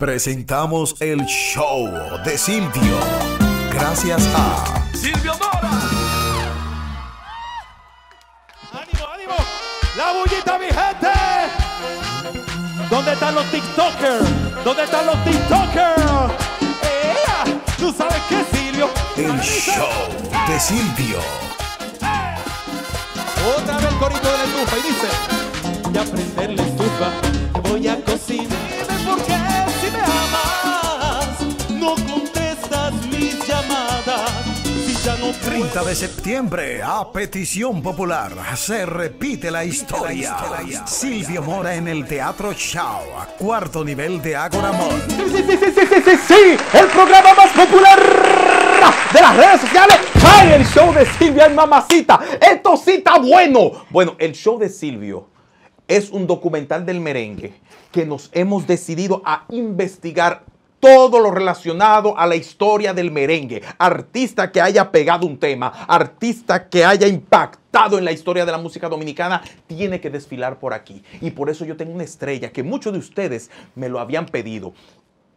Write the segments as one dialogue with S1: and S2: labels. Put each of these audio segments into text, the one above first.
S1: presentamos el show de Silvio. Gracias a
S2: Silvio Mora.
S1: ¡Ánimo, ánimo! ¡La bullita, mi gente! ¿Dónde están los TikTokers? ¿Dónde están los TikTokers? ¡Eh! ¿Tú sabes qué, Silvio? El show de Silvio. Otra vez el corito de la estufa y dice: Ya prender la estufa, voy a cocinar. ¿Por qué? 30 de septiembre, a petición popular, se repite la historia. Silvio Mora en el Teatro Chao, cuarto nivel de Agora Mall. Sí, sí, sí, sí, sí, sí, el programa más popular de las redes sociales. ¡Ay, el show de Silvio en mamacita! ¡Esto sí está bueno! Bueno, el show de Silvio es un documental del merengue que nos hemos decidido a investigar todo lo relacionado a la historia del merengue. Artista que haya pegado un tema, artista que haya impactado en la historia de la música dominicana, tiene que desfilar por aquí. Y por eso yo tengo una estrella que muchos de ustedes me lo habían pedido.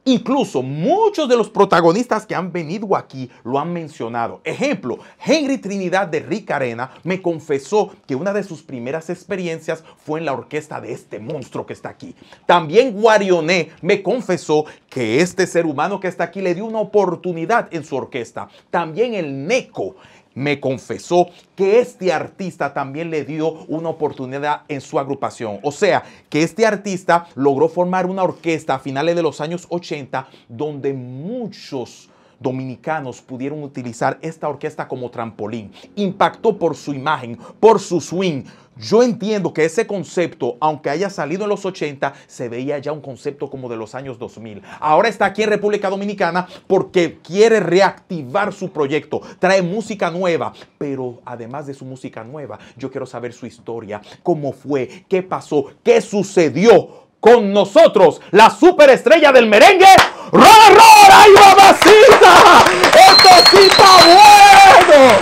S1: Incluso muchos de los protagonistas que han venido aquí lo han mencionado. Ejemplo, Henry Trinidad de rica Arena me confesó que una de sus primeras experiencias fue en la orquesta de este monstruo que está aquí. También Guarioné me confesó que este ser humano que está aquí le dio una oportunidad en su orquesta. También el Neco me confesó que este artista también le dio una oportunidad en su agrupación. O sea, que este artista logró formar una orquesta a finales de los años 80 donde muchos dominicanos pudieron utilizar esta orquesta como trampolín. Impactó por su imagen, por su swing, yo entiendo que ese concepto, aunque haya salido en los 80, se veía ya un concepto como de los años 2000. Ahora está aquí en República Dominicana porque quiere reactivar su proyecto, trae música nueva, pero además de su música nueva, yo quiero saber su historia, cómo fue, qué pasó, qué sucedió. Con nosotros, la superestrella del merengue, Rora, ¡Esto sí está bueno!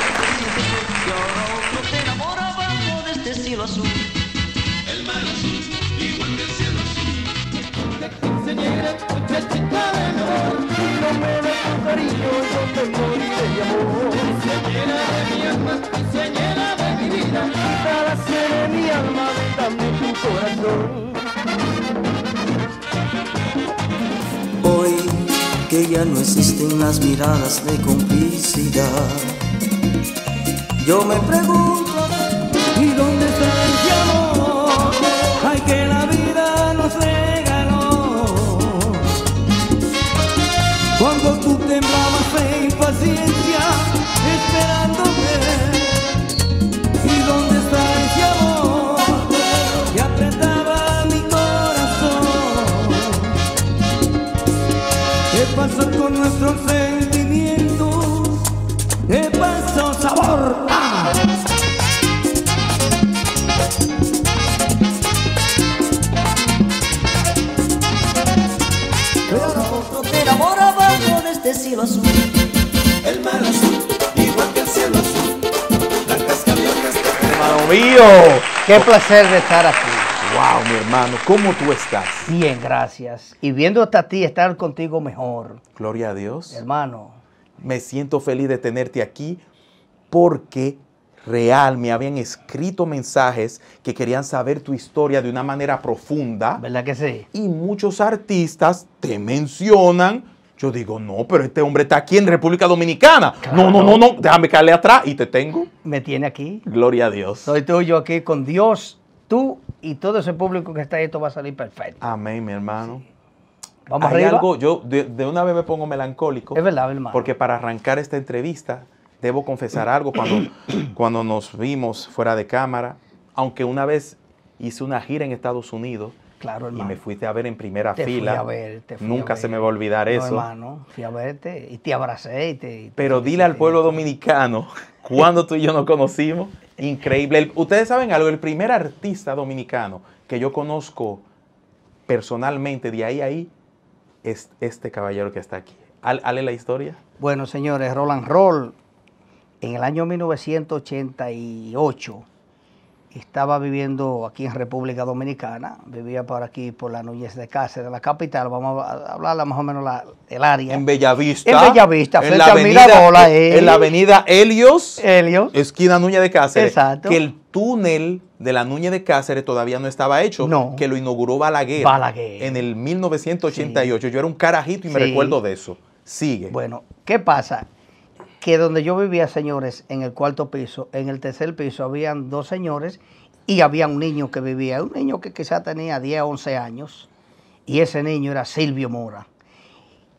S2: tu Hoy que ya no existen las miradas de complicidad, yo me pregunto con nuestros sentimientos? ¿Qué pasa, sabor? ¡Ah! Otro te enamora abajo de este cielo azul. El mar azul, igual que el cielo azul. Hermano mío, qué placer de estar aquí. Wow, mi hermano, ¿cómo tú estás? Bien, gracias. Y viendo a ti, estar contigo mejor.
S1: Gloria a Dios. Hermano. Me siento feliz de tenerte aquí porque real me habían escrito mensajes que querían saber tu historia de una manera profunda. ¿Verdad que sí? Y muchos artistas te mencionan. Yo digo, no, pero este hombre está aquí en República Dominicana.
S2: No, no, no, no, déjame caerle atrás y te tengo. Me tiene aquí. Gloria a Dios. Soy yo aquí con Dios, tú y todo ese público que está ahí, esto va a salir perfecto. Amén, mi hermano. Vamos Hay algo,
S1: yo de, una vez me pongo melancólico. Es verdad, hermano. Porque para arrancar esta entrevista, debo confesar algo cuando, cuando nos vimos fuera de cámara, aunque una vez hice una gira en Estados Unidos. Claro, Y me fuiste a ver en primera fila. Fui a ver, Nunca se me va a olvidar no, eso. hermano,
S2: fui a verte y te abracé.
S1: Pero dile al pueblo dominicano cuando tú y yo nos conocimos Increíble. Ustedes saben algo, el primer artista dominicano que yo conozco personalmente de ahí a ahí es este caballero que está aquí. Hale la historia?
S2: Bueno, señores, Roland Roll, en el año 1988, estaba viviendo aquí en República Dominicana, vivía por aquí, por la Núñez de Cáceres, la capital, vamos a hablar más o menos la, el área. En Bellavista. En Bellavista, en frente la avenida, Mirabola, En la
S1: avenida Helios, esquina Núñez de Cáceres. Que el túnel de la Núñez de Cáceres todavía no estaba hecho, que lo inauguró Balaguer. Balaguer. En el 1988. Yo era un carajito y me recuerdo de eso. Sigue. Bueno,
S2: ¿qué pasa? que donde yo vivía, señores, en el cuarto piso, en el tercer piso, habían dos señores y había un niño que vivía, un niño que quizá tenía 10, 11 años, y ese niño era Silvio Mora.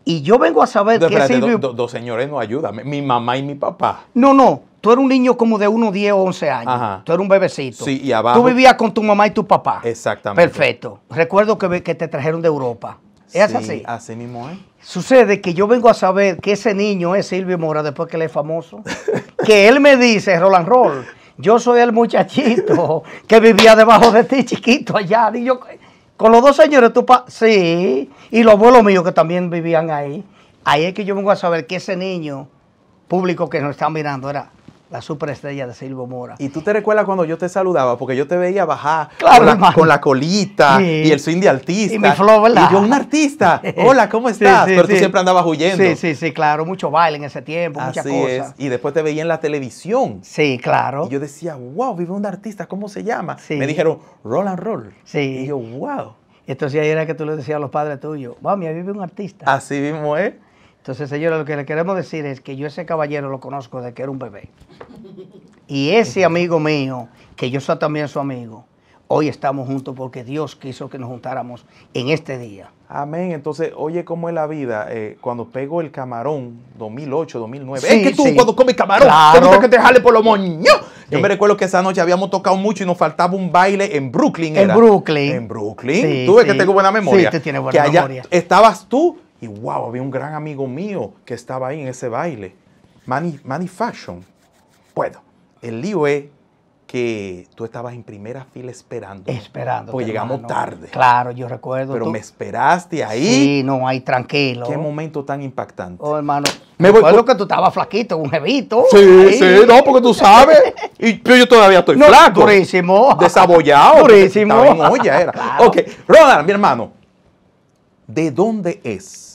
S1: Y yo vengo a saber que Dos señores no ayudan, mi mamá y mi papá.
S2: No, no, tú eras un niño como de unos 10 o 11 años. Tú eras un bebecito. Sí, y abajo. Tú vivías con tu mamá y tu papá.
S1: Exactamente. Perfecto.
S2: Recuerdo que, que te trajeron de Europa. Es así.
S1: Así mismo
S2: Sucede que yo vengo a saber que ese niño es Silvio Mora después que él es famoso. que él me dice, Roland Roll, yo soy el muchachito que vivía debajo de ti, chiquito, allá. Y yo, con los dos señores, tú pa sí, y los abuelos míos que también vivían ahí. Ahí es que yo vengo a saber que ese niño público que nos están mirando era la superestrella de Silvio Mora.
S1: Y tú te recuerdas cuando yo te saludaba, porque yo te veía bajar con, la, colita y el swing de artista. Y mi ¿verdad? yo, un artista. Hola, ¿cómo estás? Pero tú siempre andabas huyendo. Sí, sí,
S2: sí, claro. Mucho baile en ese tiempo, muchas cosas.
S1: Y después te veía en la televisión. Sí, claro. Y yo decía, wow, vive un artista, ¿cómo
S2: se llama? Me dijeron, roll and roll. Sí. Y yo, wow. Entonces ahí era que tú le decías a los padres tuyos, wow, mira, vive un artista. Así mismo ¿eh? Entonces, señora, lo que le queremos decir es que yo ese caballero lo conozco desde que era un bebé. Y ese amigo mío, que yo soy también su amigo, hoy estamos juntos porque Dios quiso que nos juntáramos en este día.
S1: Amén. Entonces, oye cómo es la vida. Eh, cuando pego el camarón, 2008, 2009. es que tú cuando comes camarón, claro. que te jale por los moños. Yo me recuerdo que esa noche habíamos tocado mucho y nos faltaba un baile en Brooklyn. En Brooklyn. En Brooklyn. tú ves que tengo buena memoria. Sí, te tienes buena memoria. estabas tú y wow, había un gran amigo mío que estaba ahí en ese baile. Money, Fashion. Bueno, el lío es que tú estabas en primera fila esperando. Esperando. Pues llegamos tarde.
S2: Claro, yo recuerdo. Pero me esperaste ahí. Sí, no, ahí tranquilo. Qué momento tan impactante. Oh, hermano. Me recuerdo que tú estabas flaquito, un jevito. Sí, sí, no,
S1: porque tú sabes. Pero yo, todavía estoy flaco. Purísimo.
S2: Desabollado. Purísimo. Estaba era. Ok, Ronald, mi hermano, ¿de dónde es?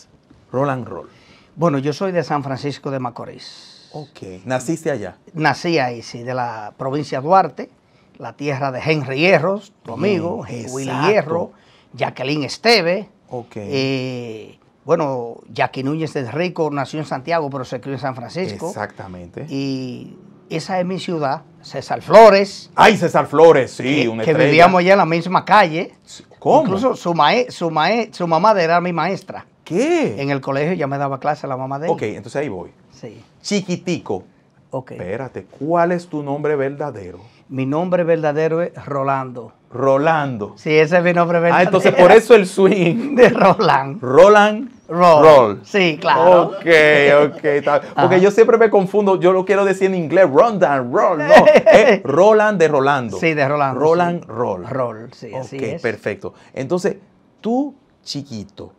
S2: Roland roll? Bueno, yo soy de San Francisco de Macorís.
S1: Ok. ¿Naciste allá?
S2: Nací ahí, sí, de la provincia Duarte, la tierra de Henry Hierros, tu amigo, Willy Hierro, Jacqueline Esteve. Ok. Eh, bueno, Jackie Núñez es Rico nació en Santiago, pero se crió en San Francisco. Exactamente. Y esa es mi ciudad, César Flores.
S1: ¡Ay, César Flores! Sí, que, una Que vivíamos
S2: allá en la misma calle. ¿Cómo? Incluso su, su, su mamá era mi maestra qué? En el colegio ya me daba clase la mamá de él. Ok,
S1: entonces ahí voy. Sí. Chiquitico. Ok. Espérate, ¿cuál es tu nombre verdadero? Mi nombre verdadero
S2: es Rolando. Rolando. Sí, ese es mi nombre verdadero. Ah, entonces por eso el swing. De Roland. Roland. Roll. Sí, claro. Ok, ok. Porque yo siempre
S1: me confundo, yo lo quiero decir en inglés, Rondan, Roll. No, Roland de Rolando. Sí, de Rolando. Roland, Roll. Roll, sí, okay, así perfecto. Entonces, tú chiquito,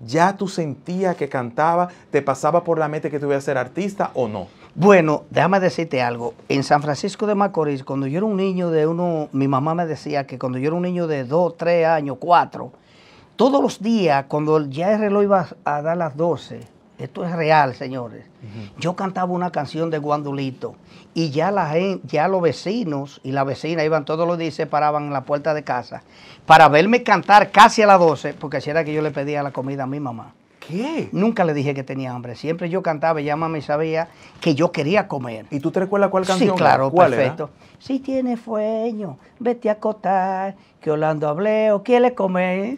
S1: ya tú sentías que cantaba, te pasaba por la mente que tú ibas a ser artista
S2: o no? Bueno, déjame decirte algo. En San Francisco de Macorís, cuando yo era un niño de uno, mi mamá me decía que cuando yo era un niño de dos, tres años, cuatro, todos los días, cuando ya el reloj iba a dar las 12, esto es real, señores. Yo cantaba una canción de Guandulito y ya, la ya los vecinos y la vecina iban todos los días se paraban en la puerta de casa para verme cantar casi a las 12, porque si era que yo le pedía la comida a mi mamá. ¿Qué? Nunca le dije que tenía hambre. Siempre yo cantaba y ya mamá sabía que yo quería comer. ¿Y tú te recuerdas cuál canción? Sí, claro, perfecto. Si tiene sueño, vete a acotar, que Orlando o quiere comer.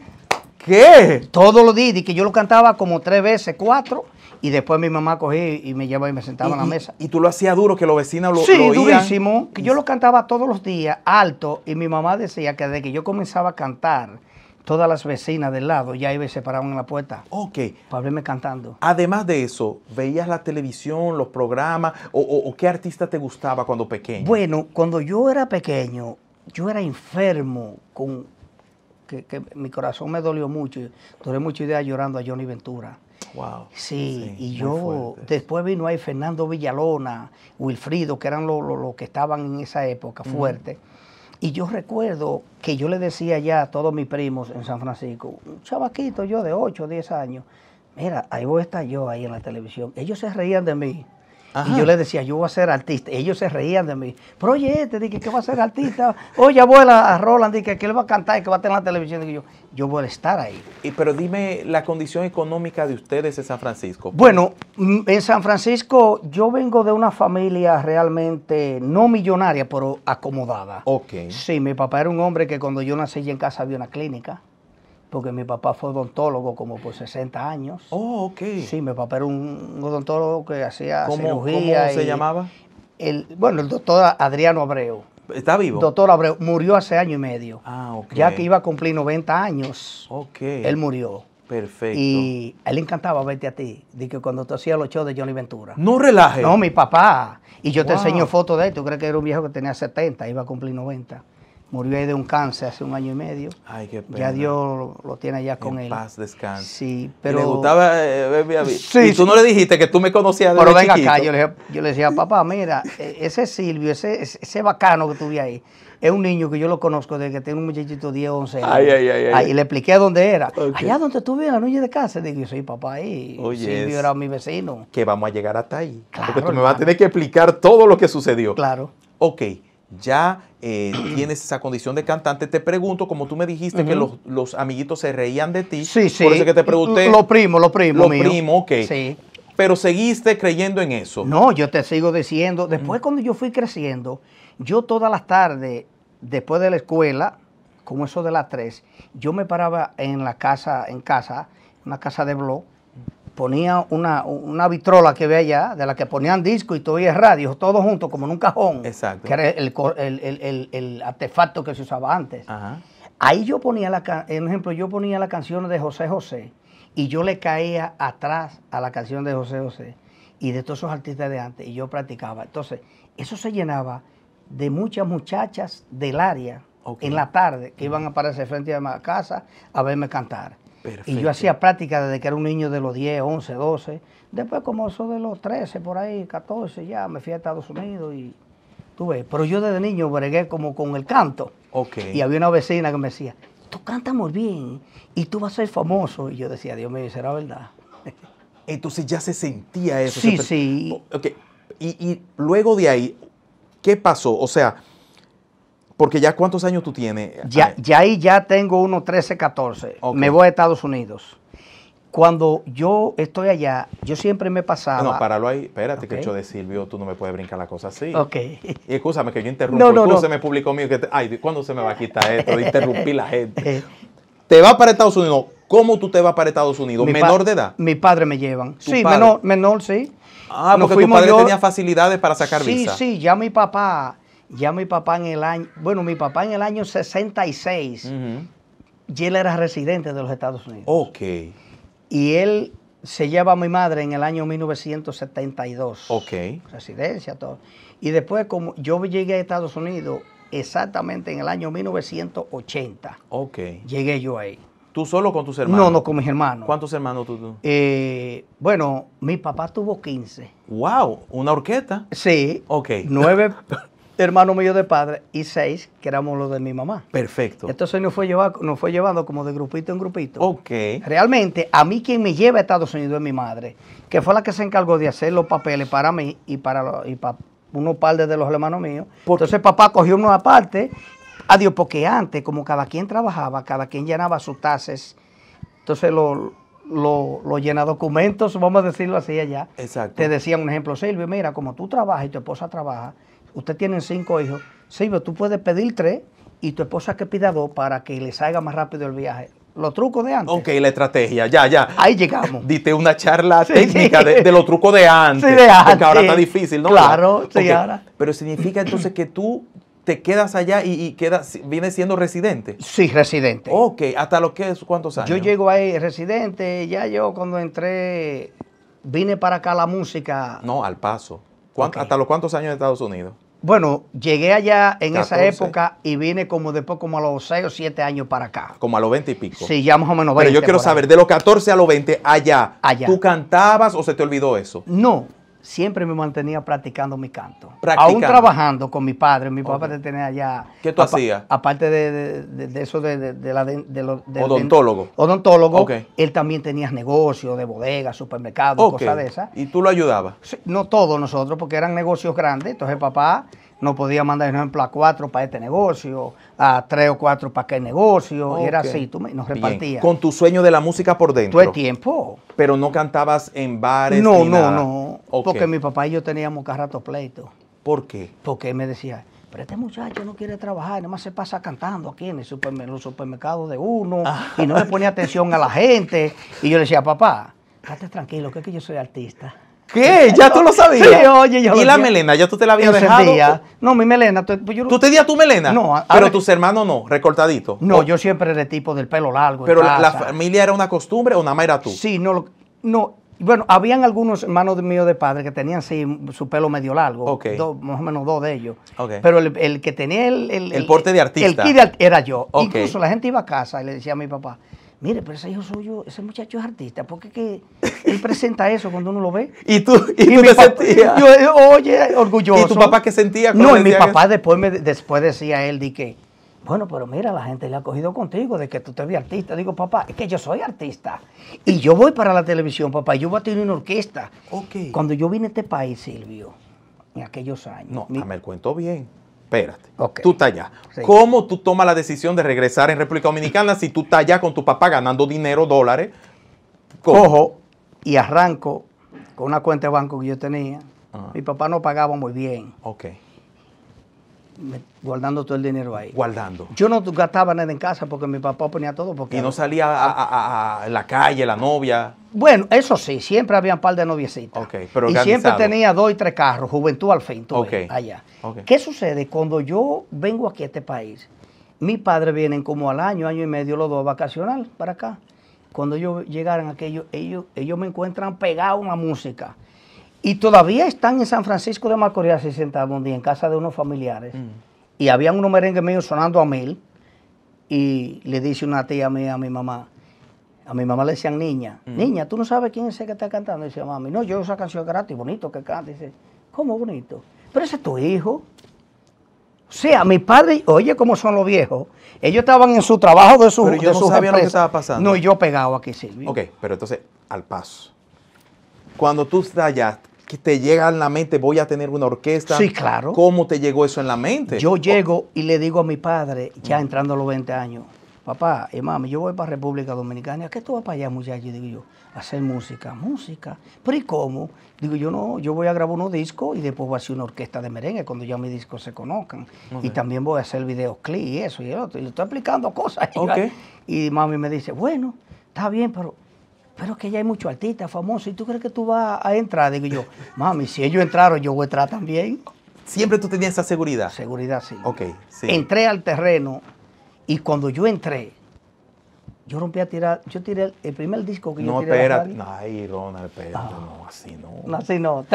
S2: ¿Qué? Todos los días. Y que yo lo cantaba como tres veces, cuatro. Y después mi mamá cogía y me llevaba y me sentaba en la mesa. ¿Y tú lo hacías duro, que los vecinos lo Sí, durísimo. Que yo lo cantaba todos los días, alto. Y mi mamá decía que desde que yo comenzaba a cantar, todas las vecinas del lado ya se paraban en la puerta. Ok. Para verme cantando.
S1: Además de eso, ¿veías la televisión, los programas? o qué artista te gustaba cuando pequeño?
S2: Bueno, cuando yo era pequeño, yo era enfermo con, que, mi corazón me dolió mucho. y Duré mucha idea llorando a Johnny Ventura. Wow. Sí, y yo después vino ahí Fernando Villalona, Wilfrido, que eran los que estaban en esa época fuerte. Y yo recuerdo que yo le decía ya a todos mis primos en San Francisco, un chavaquito yo de 8 o 10 años, mira, ahí voy a estar yo ahí en la televisión. Ellos se reían de mí. Y yo le decía, yo voy a ser artista. Ellos se reían de mí. Pero oye, este, dije, ¿qué va a ser artista. Oye, abuela, a Roland, dije, que le va a cantar y que va a tener la televisión. Y yo, yo voy a estar ahí.
S1: Y, pero dime la condición económica de ustedes en San Francisco. Bueno,
S2: mm, en San Francisco yo vengo de una familia realmente no millonaria, pero acomodada. Ok. Sí, mi papá era un hombre que cuando yo nací en casa había una clínica porque mi papá fue odontólogo como por 60 años. Oh, ok. Sí, mi papá era un odontólogo que hacía ¿Cómo, cirugía. ¿Cómo se llamaba? El, bueno, el doctor Adriano Abreu.
S1: ¿Está vivo? Doctor
S2: Abreu murió hace año y medio. Ah, ok. Ya que iba a cumplir 90 años, okay. él murió.
S1: Perfecto. Y
S2: a él le encantaba verte a ti, de que cuando tú hacías los shows de Johnny Ventura. No relaje. No, mi papá. Y yo te enseño fotos de él. ¿Tú crees que era un viejo que tenía 70, iba a cumplir 90? murió ahí de un cáncer hace un año y medio. Ay, qué pena. Ya Dios lo, tiene allá con en él. paz, descansa. Sí, pero... le gustaba eh, sí, tú no le dijiste que tú me conocías Pero venga acá, yo le, yo le, decía, papá, mira, e, ese Silvio, ese, ese bacano que tuve ahí, es un niño que yo lo conozco desde que tiene un muchachito de 10 11 años. Ay, ay, ay, Y le expliqué a dónde era. Allá donde estuve en la noche de casa. Digo, yo soy papá ahí. Silvio era mi vecino.
S1: Que vamos a llegar hasta ahí. Claro, Porque tú me vas a tener que explicar todo lo que sucedió. Claro. Ok ya eh, tienes esa condición de cantante, te pregunto, como tú me dijiste que los, amiguitos se reían de ti, sí, sí. por eso que te pregunté. Lo primo, lo primo. Lo primo, ok. Sí. Pero seguiste creyendo en eso.
S2: No, yo te sigo diciendo, después mm. cuando yo fui creciendo, yo todas las tardes, después de la escuela, como eso de las tres, yo me paraba en la casa, en casa, una casa de blog, ponía una, vitrola que veía allá, de la que ponían disco y todavía radio, todo junto, como en un cajón. Que era el, artefacto que se usaba antes. Ahí yo ponía, la, en ejemplo, yo ponía la canción de José José y yo le caía atrás a la canción de José José y de todos esos artistas de antes y yo practicaba. Entonces, eso se llenaba de muchas muchachas del área en la tarde que iban a aparecer frente a mi casa a verme cantar. Y yo hacía práctica desde que era un niño de los 10, 11, 12. Después como eso de los 13, por ahí, 14, ya me fui a Estados Unidos y tuve Pero yo desde niño bregué como con el canto. Y había una vecina que me decía, tú cantas muy bien y tú vas a ser famoso. Y yo decía, Dios mío, será verdad. Entonces ya se sentía eso. Sí, sí.
S1: Okay. Y, y luego de ahí, ¿qué pasó? O sea, porque
S2: ya cuántos años tú tienes. Ya, eh? ya ahí ya tengo unos 13, 14. Me voy a Estados Unidos. Cuando yo estoy allá, yo siempre me pasaba. No,
S1: páralo ahí. Espérate, que yo de Silvio, tú no me puedes brincar la cosa así. Ok. Y escúchame que yo interrumpo. No, no, se me publicó mío. Que Ay, ¿cuándo se me va a quitar esto de interrumpir la gente? Eh. te vas para Estados Unidos. ¿Cómo tú te vas para Estados Unidos? ¿Menor de edad?
S2: Mi padre me llevan. Sí, menor, menor, sí. Ah, porque tu padre tenía facilidades
S1: para sacar visa. Sí,
S2: sí, ya mi papá ya mi papá en el año, bueno, mi papá en el año 66, ya y él era residente de los Estados Unidos. Ok. Y él se lleva a mi madre en el año 1972. Ok. Residencia, todo. Y después, como yo llegué a Estados Unidos exactamente en el año 1980. Ok. Llegué yo ahí. ¿Tú solo con tus hermanos? No, no, con mis hermanos. ¿Cuántos hermanos tú? tú? Eh, bueno, mi papá tuvo 15. ¡Wow! ¿Una orquesta? Sí. Ok. Nueve, hermano mío de padre y seis que éramos los de mi mamá. Perfecto. Entonces nos fue, llevado, fue llevando como de grupito en grupito. Ok. Realmente, a mí quien me lleva a Estados Unidos es mi madre, que fue la que se encargó de hacer los papeles para mí y para, unos par de los hermanos míos. Entonces papá cogió uno aparte. Adiós, porque antes, como cada quien trabajaba, cada quien llenaba sus tases, entonces lo, llena documentos, vamos a decirlo así allá. Exacto. Te decía un ejemplo, Silvio, mira, como tú trabajas y tu esposa trabaja, usted tiene cinco hijos, sí, pero tú puedes pedir tres y tu esposa que pida dos para que le salga más rápido el viaje.
S1: Los trucos de antes. Ok, la estrategia, ya, ya. Ahí llegamos. Diste una charla técnica De, los trucos de antes. Sí, Porque ahora está difícil, ¿no? Claro, sí, ahora. Pero significa entonces que tú te quedas allá y, quedas, vienes siendo residente. Sí,
S2: residente.
S1: Ok, ¿hasta los que, cuántos años? Yo
S2: llego ahí residente, ya yo cuando entré, vine para acá la música.
S1: No, al paso.
S2: ¿Hasta los cuántos años en Estados Unidos? Bueno, llegué allá en esa época y vine como después como a los 6 o 7 años para acá.
S1: Como a los 20 y pico. Sí, ya más
S2: o menos 20. Pero yo quiero saber,
S1: de los 14 a los 20 allá, allá, ¿tú cantabas o se te olvidó eso?
S2: No, siempre me mantenía practicando mi canto. Aún trabajando con mi padre, mi papá tenía allá.
S1: ¿Qué tú hacías?
S2: Aparte de, de, eso de, de la... odontólogo. odontólogo. Él también tenía negocios de bodegas, supermercados, cosas de esas.
S1: ¿Y tú lo ayudabas?
S2: no todos nosotros, porque eran negocios grandes. Entonces papá no podía mandar, por ejemplo, a cuatro para este negocio, a tres o cuatro para aquel negocio, era así, tú me, nos repartías. Con
S1: tu sueño de la música
S2: por dentro. Todo el tiempo. Pero no cantabas en bares. No, no, no. Porque mi papá y yo teníamos carrato pleito. ¿Por qué? Porque él me decía, pero este muchacho no quiere trabajar, nomás se pasa cantando aquí en, el los supermercados de uno ah. y no le pone atención a la gente. Y yo le decía, papá, estate tranquilo, que es que yo soy artista. ¿Qué? ¿Ya tú lo sabías? ¿Y la melena? ¿Ya tú te la habías dejado? no, mi melena. ¿Tú pues te ¿Tú tu melena? No. pero
S1: tus hermanos no, recortadito. No,
S2: yo siempre era el tipo del pelo largo. ¿Pero la, la, familia era una costumbre o nada más era tú? Sí, no, no bueno, habían algunos hermanos míos de padre que tenían su pelo medio largo, más o menos dos de ellos. Pero el, que tenía el, el, porte de artista. era yo. Incluso la gente iba a casa y le decía a mi papá, mire, pero ese hijo suyo, ese muchacho es artista, porque que él presenta eso cuando uno lo ve. Y tú, y, tú sentías. oye, orgulloso. ¿Y tu papá qué sentía? No, y mi papá después, me, después decía él, di que bueno, pero mira, la gente le ha cogido contigo de que tú te ves artista. Digo, papá, es que yo soy artista. Y yo voy para la televisión, papá. Yo voy a tener una orquesta. Okay. Cuando yo vine a este país, Silvio, en aquellos años. No, me cuento bien. Espérate. Okay. Tú estás allá.
S1: ¿Cómo tú tomas la decisión de regresar en República Dominicana si tú estás allá con tu papá ganando dinero, dólares?
S2: Cojo y arranco con una cuenta de banco que yo tenía. Ah. Mi papá no pagaba muy bien. Ok guardando todo el dinero ahí. Guardando. Yo no gastaba nada en casa porque mi papá ponía todo. Porque y no salía
S1: a, la calle, la novia.
S2: Bueno, eso sí, siempre había un par de noviecitas. y siempre tenía dos y tres carros, juventud al fin, todo allá. ¿Qué sucede? Cuando yo vengo aquí a este país, mis padres vienen como al año, año y medio, los dos vacacional para acá. Cuando yo llegaran aquellos, ellos, ellos me encuentran pegado a una música. Y todavía están en San Francisco de Macorís, un día en casa de unos familiares. Mm. Y había unos merengues míos sonando a mil. Y le dice una tía mía a mi mamá, a mi mamá le decían niña, mm. niña, ¿tú no sabes quién es ese que está cantando? Y decía, mami, no, yo esa canción gratis, bonito que canta. Y dice, ¿cómo bonito? Pero ese es tu hijo. O sea, mi padre, oye cómo son los viejos. Ellos estaban en su trabajo de su Pero yo no sabía lo que estaba pasando. No, yo pegado aquí, Silvio. Ok,
S1: pero entonces, al paso. Cuando tú estás te llega en la mente, voy a tener una orquesta. Sí, claro. ¿Cómo te llegó eso en la mente?
S2: Yo llego y le digo a mi padre, ya mm. entrando a los 20 años, papá y eh, mami, yo voy para República Dominicana, ¿qué tú vas para allá, música Y digo yo, hacer música, música. ¿Pero y cómo? Digo yo, no, yo voy a grabar unos discos y después voy a hacer una orquesta de merengue cuando ya mis discos se conozcan. Y también voy a hacer videos videoclip y eso y el otro. Y le estoy explicando cosas. Y mami me dice, bueno, está bien, pero pero es que ya hay muchos artistas famosos y tú crees que tú vas a entrar. Digo yo, mami, si ellos entraron, yo voy a entrar también. Siempre tú tenías esa seguridad. Seguridad, sí. Ok, sí. Entré al terreno y cuando yo entré, yo rompí a tirar, yo tiré el, primer disco que yo tiré. No, espérate.
S1: Ay, Ronald, espérate. Ah. No, así no. No, Así
S2: no.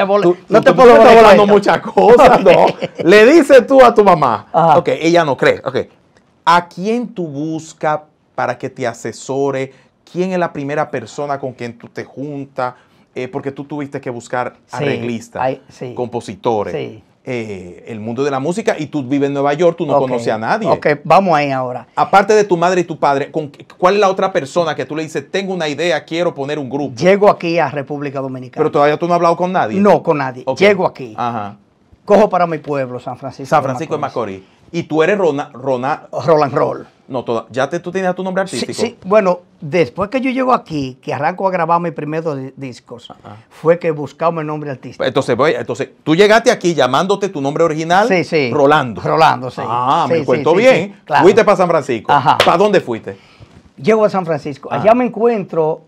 S2: no te puedo volando muchas cosas, no.
S1: Le dices tú a tu mamá. Ok, ella no cree. Ok. ¿A quién tú buscas para que te asesore? quién es la primera persona con quien tú te juntas, eh, porque tú tuviste que buscar arreglistas, compositores, eh, el mundo de la música, y tú vives en Nueva York, tú no conoces a nadie. Ok, vamos ahí ahora. Aparte de tu madre y tu padre, ¿cuál es la otra persona que tú le dices, tengo una idea,
S2: quiero poner un grupo? Llego aquí a República Dominicana. Pero todavía tú no has hablado con nadie. No, con nadie. Llego aquí. Cojo para mi pueblo, San Francisco. San Francisco de Macorís.
S1: Y tú eres Rona, Rona, Roland Roll. No, ya tú tenías tu nombre artístico. Sí,
S2: bueno, después que yo llego aquí, que arranco a grabar mis primeros discos, fue que buscamos el nombre artístico. Pues,
S1: entonces, entonces, tú llegaste aquí llamándote tu nombre original, Rolando. Rolando, sí. Ah, me cuento bien. Fuiste
S2: para San Francisco. ¿Para dónde fuiste? Llego a San Francisco. Allá ah. me encuentro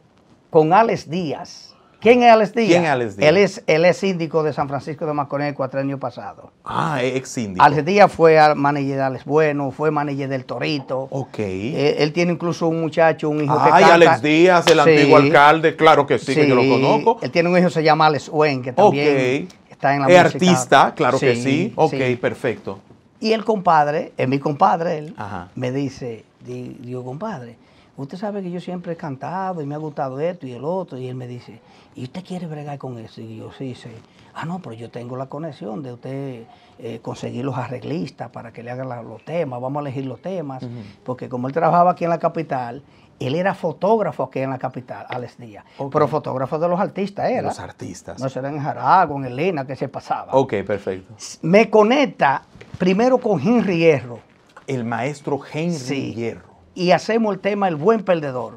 S2: con Alex Díaz. ¿Quién es Alex Díaz? Él es, él es síndico de San Francisco de Macorís cuatro años pasado.
S1: Ah, ex síndico. Alex
S2: Díaz fue manager de Alex Bueno, fue manager del Torito. Ok. Eh, él tiene incluso un muchacho, un hijo que canta. Ay, Alex Díaz, el antiguo alcalde, claro que sí, que yo lo conozco. Él tiene un hijo se llama Alex Wen, que también está en la música. artista, claro que sí. Ok, perfecto. Y el compadre, es mi compadre, él, me dice, digo, compadre, usted sabe que yo siempre he cantado y me ha gustado esto y el otro. Y él me dice, ¿y usted quiere bregar con eso? Y yo sí, dice, ah, no, pero yo tengo la conexión de usted eh, conseguir los arreglistas para que le hagan los temas, vamos a elegir los temas. Porque como él trabajaba aquí en la capital, él era fotógrafo aquí en la capital, Alex Díaz. Pero fotógrafo de los artistas era. los artistas. No será en Jarago, en Elena, que se pasaba.
S1: Ok, perfecto.
S2: Me conecta primero con Henry Hierro. El maestro Henry Hierro y hacemos el tema El buen perdedor.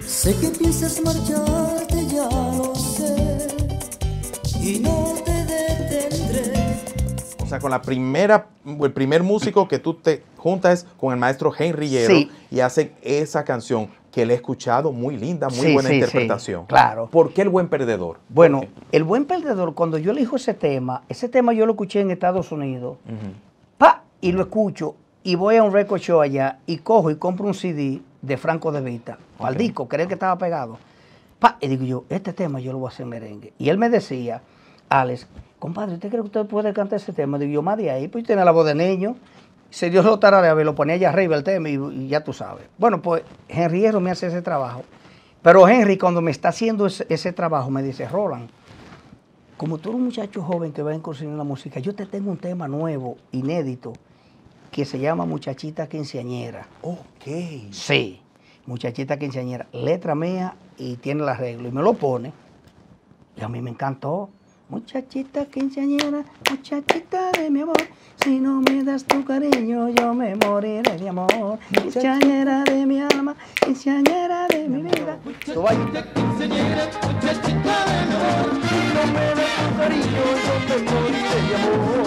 S2: Sé que piensas marcharte, ya lo sé, y no te detendré.
S1: O sea, con la primera, el primer músico que tú te juntas es con el maestro Henry Yero. y hacen esa canción que le he escuchado, muy linda, muy buena interpretación. claro. ¿Por qué el buen perdedor?
S2: Bueno, el buen perdedor, cuando yo elijo ese tema, ese tema yo lo escuché en Estados Unidos, pa, y lo escucho, y voy a un record show allá y cojo y compro un CD de Franco de Vita, al disco, que estaba pegado. Pa, y digo yo, este tema yo lo voy a hacer merengue. Y él me decía, Alex, compadre, ¿usted cree que usted puede cantar ese tema? Digo yo, más de ahí, pues tiene la voz de niño. Se dio lo tarareaba lo ponía allá arriba el tema y, ya tú sabes. Bueno, pues Henry Henriero me hace ese trabajo. Pero Henry, cuando me está haciendo ese, trabajo, me dice, Roland, como tú eres un muchacho joven que va a incursionar en la música, yo te tengo un tema nuevo, inédito, que se llama Muchachita Quinceañera. Ok. Sí, Muchachita Quinceañera. Letra mía y tiene el arreglo. Y me lo pone. Y a mí me encantó. Muchachita quinceañera, muchachita de mi amor, si no me das tu cariño yo me moriré de amor. Quinceañera de mi alma, quinceañera de mi vida. Muchachita quinceañera, muchachita de mi amor, si no me das tu cariño yo me moriré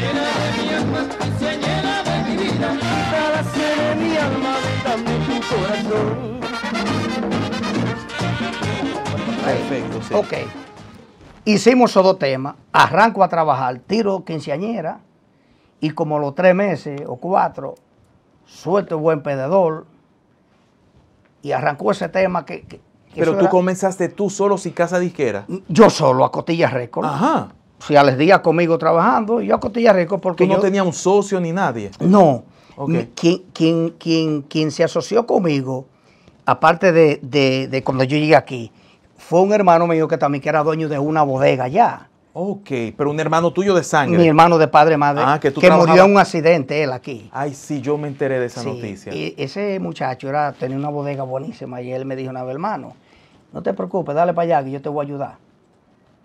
S2: de amor. Quinceañera de mi alma, quinceañera de mi vida, ser de mi alma, dame tu corazón. Perfecto, sí. Ok. Hicimos esos dos temas, arranco a trabajar, tiro quinceañera y como los tres meses o cuatro, suelto buen perdedor y arrancó ese tema que... Pero tú
S1: comenzaste tú solo sin casa disquera. Mm,
S2: yo solo, a Cotilla Récord. Ajá. O sea, les día conmigo trabajando y yo a Cotilla Récord porque... Tú no tenía un socio ni nadie. No. Okay. Quien, se asoció conmigo, aparte de, de, de cuando yo llegué aquí, fue un hermano mío que también que era dueño de una bodega ya. Ok,
S1: pero un hermano tuyo de sangre. Mi hermano de padre madre, ah, que, murió en un
S2: accidente él aquí. Ay, sí, yo me enteré de esa noticia. Y ese muchacho era, tenía una bodega buenísima y él me dijo, nada hermano, no te preocupes, dale para allá que yo te voy a ayudar.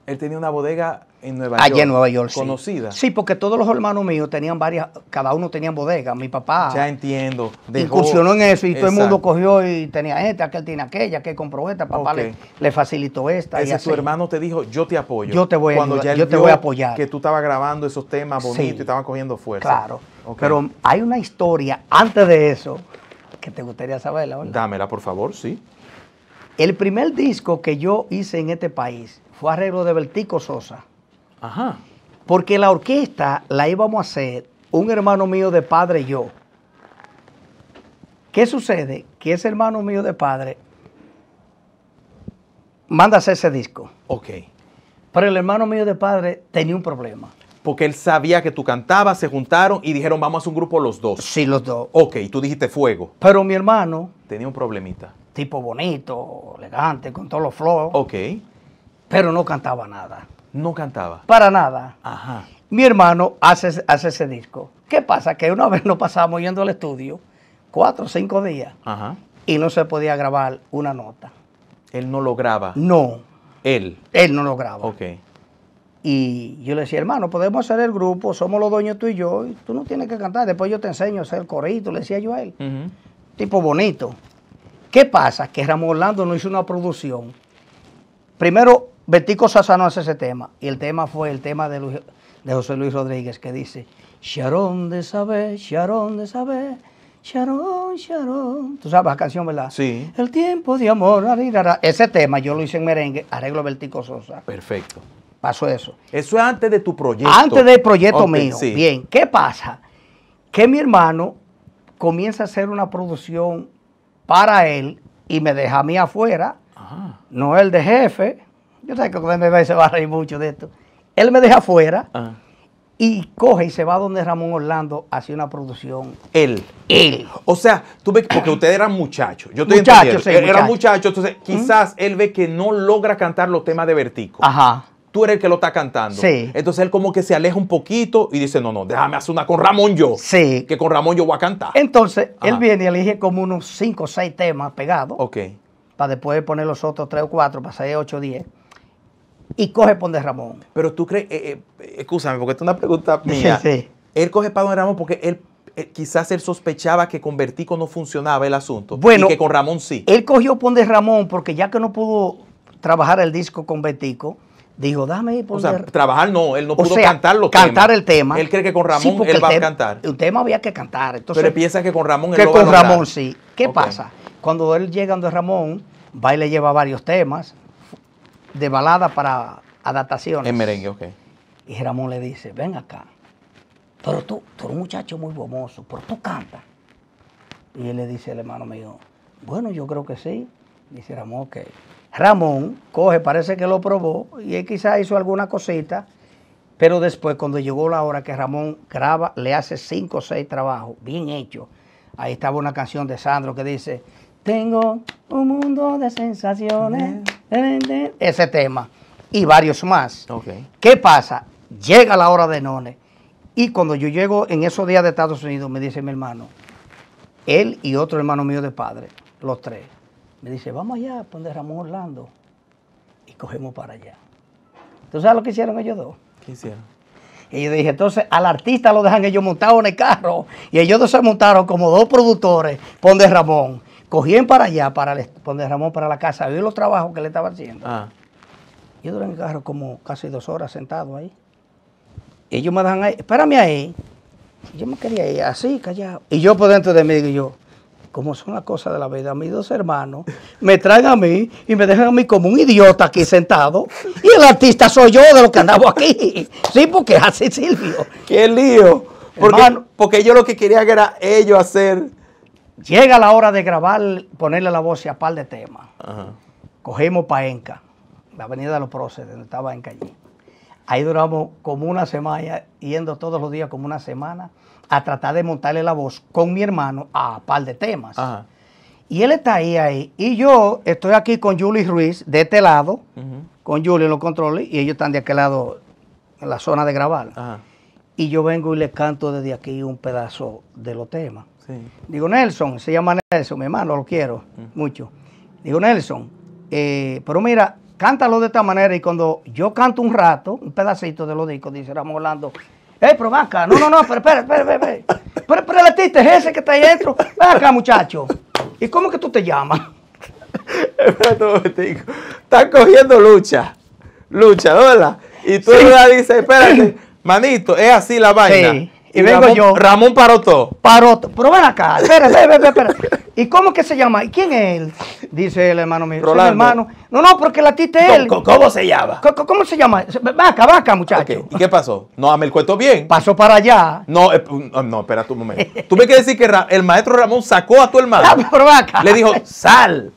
S2: Él tenía una bodega en Nueva Allá York. en Nueva York, Conocida. Sí. porque todos los hermanos míos tenían varias, cada uno tenía bodega. Mi papá. Ya
S1: entiendo. incursionó en eso y todo el mundo
S2: cogió y tenía esta, aquel tiene aquella, que compró esta, papá le,
S1: facilitó esta. y tu hermano te dijo, yo te apoyo. Yo te voy a Cuando yo te voy a apoyar. Que tú estabas grabando esos temas bonitos y estaban cogiendo fuerza. Claro. Pero hay una
S2: historia antes de eso que te gustaría saberla,
S1: Dámela, por favor, sí.
S2: El primer disco que yo hice en este país fue arreglo de Beltico Sosa. Ajá. Porque la orquesta la íbamos a hacer un hermano mío de padre y yo. ¿Qué sucede? Que ese hermano mío de padre manda hacer ese disco. Ok. Pero el hermano mío de padre tenía un problema.
S1: Porque él sabía que tú cantabas, se juntaron y dijeron, vamos a hacer un grupo los dos. Sí, los dos. Ok, tú dijiste fuego. Pero mi hermano. Tenía un problemita. Tipo bonito,
S2: elegante, con todos los flores. Ok. Pero no cantaba nada.
S1: No cantaba.
S2: Para nada. Ajá. Mi hermano hace, hace ese disco. ¿Qué pasa? Que una vez nos pasábamos yendo al estudio, cuatro o cinco días, Ajá. y no se podía grabar una nota. Él no lo graba. No. Él. Él no lo graba. Ok. Y yo le decía, hermano, podemos hacer el grupo, somos los dueños tú y yo, y tú no tienes que cantar, después yo te enseño a hacer el corito, le decía yo a él. Tipo bonito. ¿Qué pasa? Que Ramón Orlando no hizo una producción. Primero Sosa no hace ese tema, y el tema fue el tema de, José Luis Rodríguez que dice, Sharon de saber, Sharon de saber, Sharon, Sharon. Tú sabes la canción, ¿verdad? Sí. El tiempo de amor, arirara. Ese tema yo lo hice en merengue, arreglo Vertico Sosa. Perfecto. Pasó eso.
S1: Eso es antes de tu proyecto. Antes del proyecto mío. Bien,
S2: ¿qué pasa? Que mi hermano comienza a hacer una producción para él y me deja a mí afuera, ah. no el de jefe, yo sé que me ve se va a reír mucho de esto. Él me deja afuera ah. y coge y se va donde Ramón Orlando hace una producción.
S1: Él. Él. O sea, tú ves, porque ustedes eran muchachos. Yo estoy entendiendo. Sí, él Era muchacho, entonces quizás él ve que no logra cantar los temas de Vertico. Ajá tú eres el que lo está cantando. Sí. Entonces él como que se aleja un poquito y dice, no, no, déjame hacer una con Ramón yo. Sí. Que con Ramón yo
S2: voy a cantar. Entonces él viene y elige como unos 5 o 6 temas pegados. Ok. Para después poner los otros 3 o 4, para 6, 8, 10 y coge Pon Ramón. Pero tú crees,
S1: eh, eh escúchame, porque esta es una pregunta mía. Sí,
S2: sí. Él coge para Ramón porque él eh, quizás
S1: él sospechaba que con Vertico no funcionaba el asunto. Bueno, y que con Ramón sí.
S2: Él cogió Pon Ramón porque ya que no pudo trabajar el disco con Vertico, dijo, dame Ramón O sea, trabajar
S1: no, él no pudo cantar los Cantar el tema. Él cree que con Ramón él va a cantar.
S2: El tema había que cantar. Entonces, Pero él piensa que con Ramón él que lo va con Ramón sí. ¿Qué pasa? Cuando él llega a donde Ramón, va y le lleva varios temas de balada para adaptaciones. En merengue, ok. Y Ramón le dice, ven acá, pero tú, tú eres un muchacho muy bomboso, pero tú cantas. Y él le dice al hermano mío, bueno, yo creo que sí. Dice Ramón, ok. Ramón coge, parece que lo probó y él quizá hizo alguna cosita, pero después cuando llegó la hora que Ramón graba, le hace cinco o seis trabajos, bien hecho. Ahí estaba una canción de Sandro que dice, tengo un mundo de sensaciones. Ese tema. Y varios más. ¿Qué pasa? Llega la hora de None. Y cuando yo llego en esos días de Estados Unidos, me dice mi hermano, él y otro hermano mío de padre, los tres, me dice, vamos allá, de Ramón Orlando. Y cogemos para allá. ¿Tú sabes lo que hicieron ellos dos? ¿Qué hicieron? Y yo dije, entonces al artista lo dejan ellos montado en el carro. Y ellos dos se montaron como dos productores, Ponde Ramón. Cogían para allá, para poner Ramón, para la casa, ver los trabajos que le estaba haciendo. Ah. Yo duré en el carro como casi dos horas sentado ahí. Ellos me dejan ahí, espérame ahí. Yo me quería ir así, callado. Y yo por dentro de mí digo yo, como son las cosas de la vida, mis dos hermanos me traen a mí y me dejan a mí como un idiota aquí sentado. Y el artista soy yo de los que andamos aquí. Sí, porque así Silvio. ¡Qué lío! Porque, Hermano, porque yo lo que quería era ellos hacer Llega la hora de grabar, ponerle la voz y a par de temas. Ajá. Cogemos Paenca, la avenida de los próceres, donde estaba en allí. Ahí duramos como una semana, yendo todos los días como una semana, a tratar de montarle la voz con mi hermano a par de temas. Y él está ahí, ahí. Y yo estoy aquí con Julie Ruiz, de este lado, con Julie en los controles, y ellos están de aquel lado, en la zona de grabar. Y yo vengo y les canto desde aquí un pedazo de los temas. Digo, Nelson, se llama Nelson, mi hermano, lo quiero mm. mucho. Digo, Nelson, eh, pero mira, cántalo de esta manera y cuando yo canto un rato, un pedacito de los discos, dice Ramón Orlando, eh pero va No, no, no, pero espera, espera, espera. Pero, pero el artista es ese que está ahí dentro. Ven acá, muchacho. ¿Y cómo que tú te llamas?
S1: Espera cogiendo lucha. Lucha, ¿verdad? Y tú le dices, espérate, manito, es así la vaina. Y, vengo yo. Ramón Paroto.
S2: Paroto. Pero ven acá, espérate, espera, espera. ¿Y cómo que se llama? ¿Y quién es él? Dice el hermano mío. Rolando. hermano. No, no, porque latiste él. ¿Cómo, se llama? ¿Cómo, se llama? Vaca, vaca, muchacho. ¿Y
S1: qué pasó? No, me el cuento bien. Pasó para allá. No, eh, no, espera un momento. Tú me decir que el maestro Ramón sacó a tu hermano. Le dijo, sal.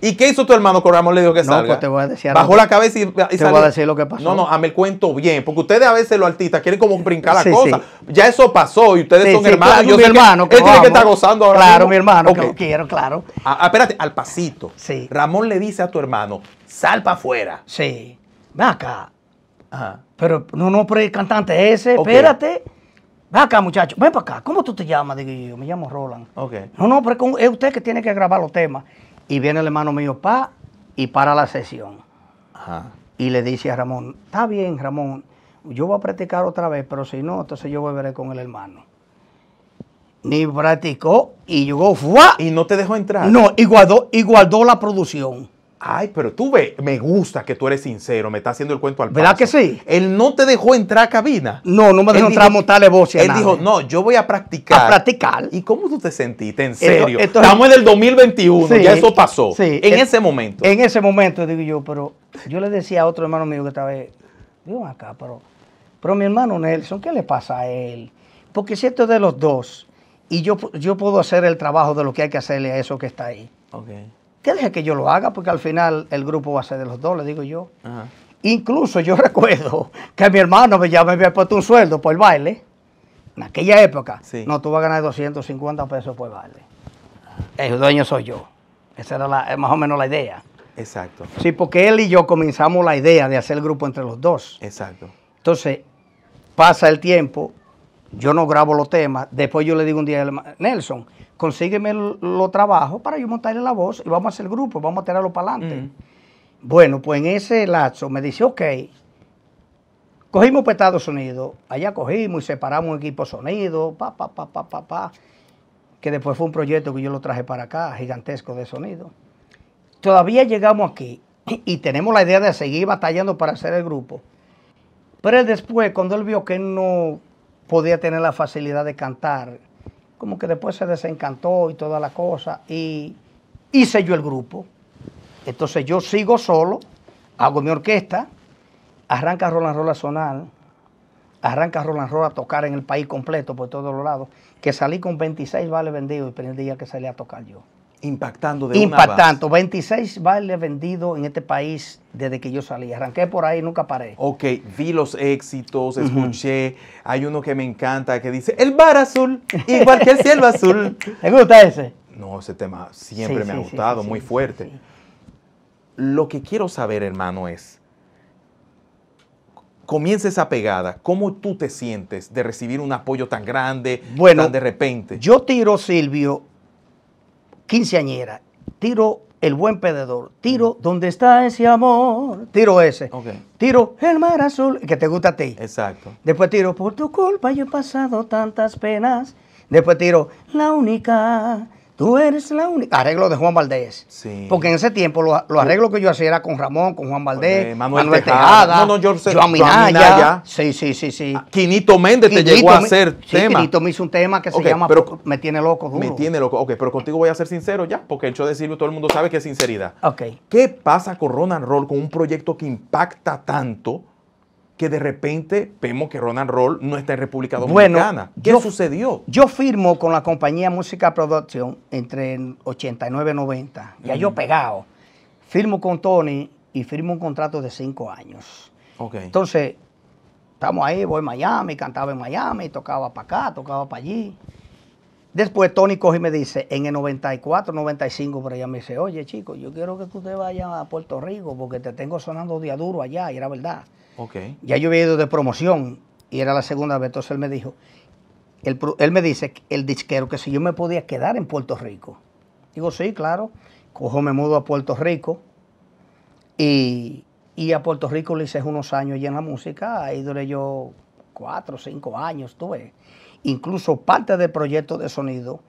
S1: ¿Y qué hizo tu hermano cuando Ramón le dijo que no, salga? Pues te voy
S2: a decir Bajó la
S1: cabeza y, y Te voy a decir lo que pasó. No, no, mí el cuento bien. Porque ustedes a veces los artistas quieren como brincar las la cosa. Sí. Ya eso pasó y ustedes son hermanos. Claro, yo mi hermano. él tiene que estar gozando ahora Claro, mi hermano, okay. que lo
S2: quiero, claro.
S1: Ah, ah, espérate, al pasito. Sí. Ramón le dice a tu hermano, sal para afuera. Sí. Ven acá. Ajá.
S2: Pero no, no, pero el cantante ese, espérate. Ven acá, muchacho, ven para acá. ¿Cómo tú te llamas? Digo yo, me llamo Roland. Okay. No, no, pero es usted que tiene que grabar los temas. Y viene el hermano mío, pa, y para la sesión. Y le dice a Ramón, está bien, Ramón, yo voy a practicar otra vez, pero si no, entonces yo volveré con el hermano. Ni practicó y llegó, ¡fuá! Y no te dejó entrar. No, y guardó, y guardó la producción. Ay,
S1: pero tú ves, me gusta que tú eres sincero, me está haciendo el cuento al paso. ¿Verdad que sí? Él no te dejó entrar a cabina. No,
S2: no me dejó entrar a montarle voz. Él dijo,
S1: no, yo voy a practicar. A practicar. ¿Y cómo tú te sentiste? En serio. Estamos en el 2021, ya eso pasó. Sí, en e- ese momento.
S2: En ese momento, digo yo, pero yo le decía a otro hermano mío que estaba, digo acá, pero, pero mi hermano Nelson, ¿qué le pasa a él? Porque si esto es de los dos, y yo, yo puedo hacer el trabajo de lo que hay que hacerle a eso que está ahí. ok que deje que yo lo haga, porque al final el grupo va a ser de los dos, le digo yo. Incluso yo recuerdo que mi hermano me, ya me había puesto un sueldo por el baile. En aquella época, no, tú vas a ganar 250 pesos por el baile. El dueño soy yo. Esa era eh, más o menos la idea.
S1: Exacto. Sí,
S2: porque él y yo comenzamos la idea de hacer el grupo entre los dos. Exacto. Entonces, pasa el tiempo, yo no grabo los temas, después yo le digo un día, a Nelson, consígueme los lo trabajos para yo montarle la voz y vamos a hacer grupo, vamos a tenerlo para adelante. Mm. Bueno, pues en ese lapso me dice, ok, cogimos para Estados allá cogimos y separamos un equipo sonido, pa, pa, pa, pa, pa, pa, que después fue un proyecto que yo lo traje para acá, gigantesco de sonido. Todavía llegamos aquí y tenemos la idea de seguir batallando para hacer el grupo. Pero después, cuando él vio que no podía tener la facilidad de cantar, como que después se desencantó y toda la cosa, y hice yo el grupo. Entonces yo sigo solo, hago mi orquesta, arranca Roland Roll a sonar, arranca Roland Roll a tocar en el país completo, por todos los lados, que salí con 26 vales vendidos el día que salía a tocar yo. Impactando de Impactando. 26 bailes vendidos en este país desde que yo salí. Arranqué por ahí, nunca paré.
S1: Ok, vi los éxitos, escuché. Hay uno que me encanta que dice, el bar azul, igual que el cielo azul. ¿Te gusta ese? No, ese tema siempre me ha gustado, muy fuerte. Lo que quiero saber, hermano, es, comienza esa pegada, ¿cómo tú te sientes de recibir un apoyo tan grande, tan de repente? Yo
S2: tiro, Silvio, quinceañera, tiro el buen Pededor, tiro mm. ¿Dónde está ese amor? Tiro ese. Tiro el mar azul, que te gusta a ti. Exacto. Después tiro por tu culpa, yo he pasado tantas penas. Después tiro la única Tú eres la única. Arreglo de Juan Valdés. Sí. Porque en ese tiempo los lo arreglos que yo hacía era con Ramón, con Juan Valdés, pues, Manuel, Manuel Tejada, Minaya. Sí, sí, sí, sí. Ah, Quinito Méndez te llegó a hacer sí, Quinito me hizo un tema que se llama pero, Me tiene
S1: loco duro. Me tiene loco. Ok, pero contigo voy a ser sincero ya, porque el hecho de decirlo todo el mundo sabe que es sinceridad. Ok. ¿Qué pasa con Ronan Roll, con un proyecto que impacta tanto? que de repente vemos que Ronald Roll no está en República Dominicana. Bueno,
S2: ¿Qué sucedió? Yo firmo con la compañía Música Production entre 89 y 90. Ya yo pegado. Firmo con Tony y firmo un contrato de cinco años. Entonces, estamos ahí, voy a Miami, cantaba en Miami, tocaba para acá, tocaba para allí. Después Tony coge y me dice, en el 94, 95, por allá me dice, oye chico, yo quiero que usted vaya a Puerto Rico porque te tengo sonando día duro allá, y era verdad. Ya yo había ido de promoción y era la segunda vez, entonces él me dijo, él, me dice, el disquero, que si yo me podía quedar en Puerto Rico. Digo, sí, claro. Cojo, me mudo a Puerto Rico y, a Puerto Rico le hice unos años ...y en la música, ahí duré yo cuatro, cinco años, tuve. Incluso parte del proyecto de sonido,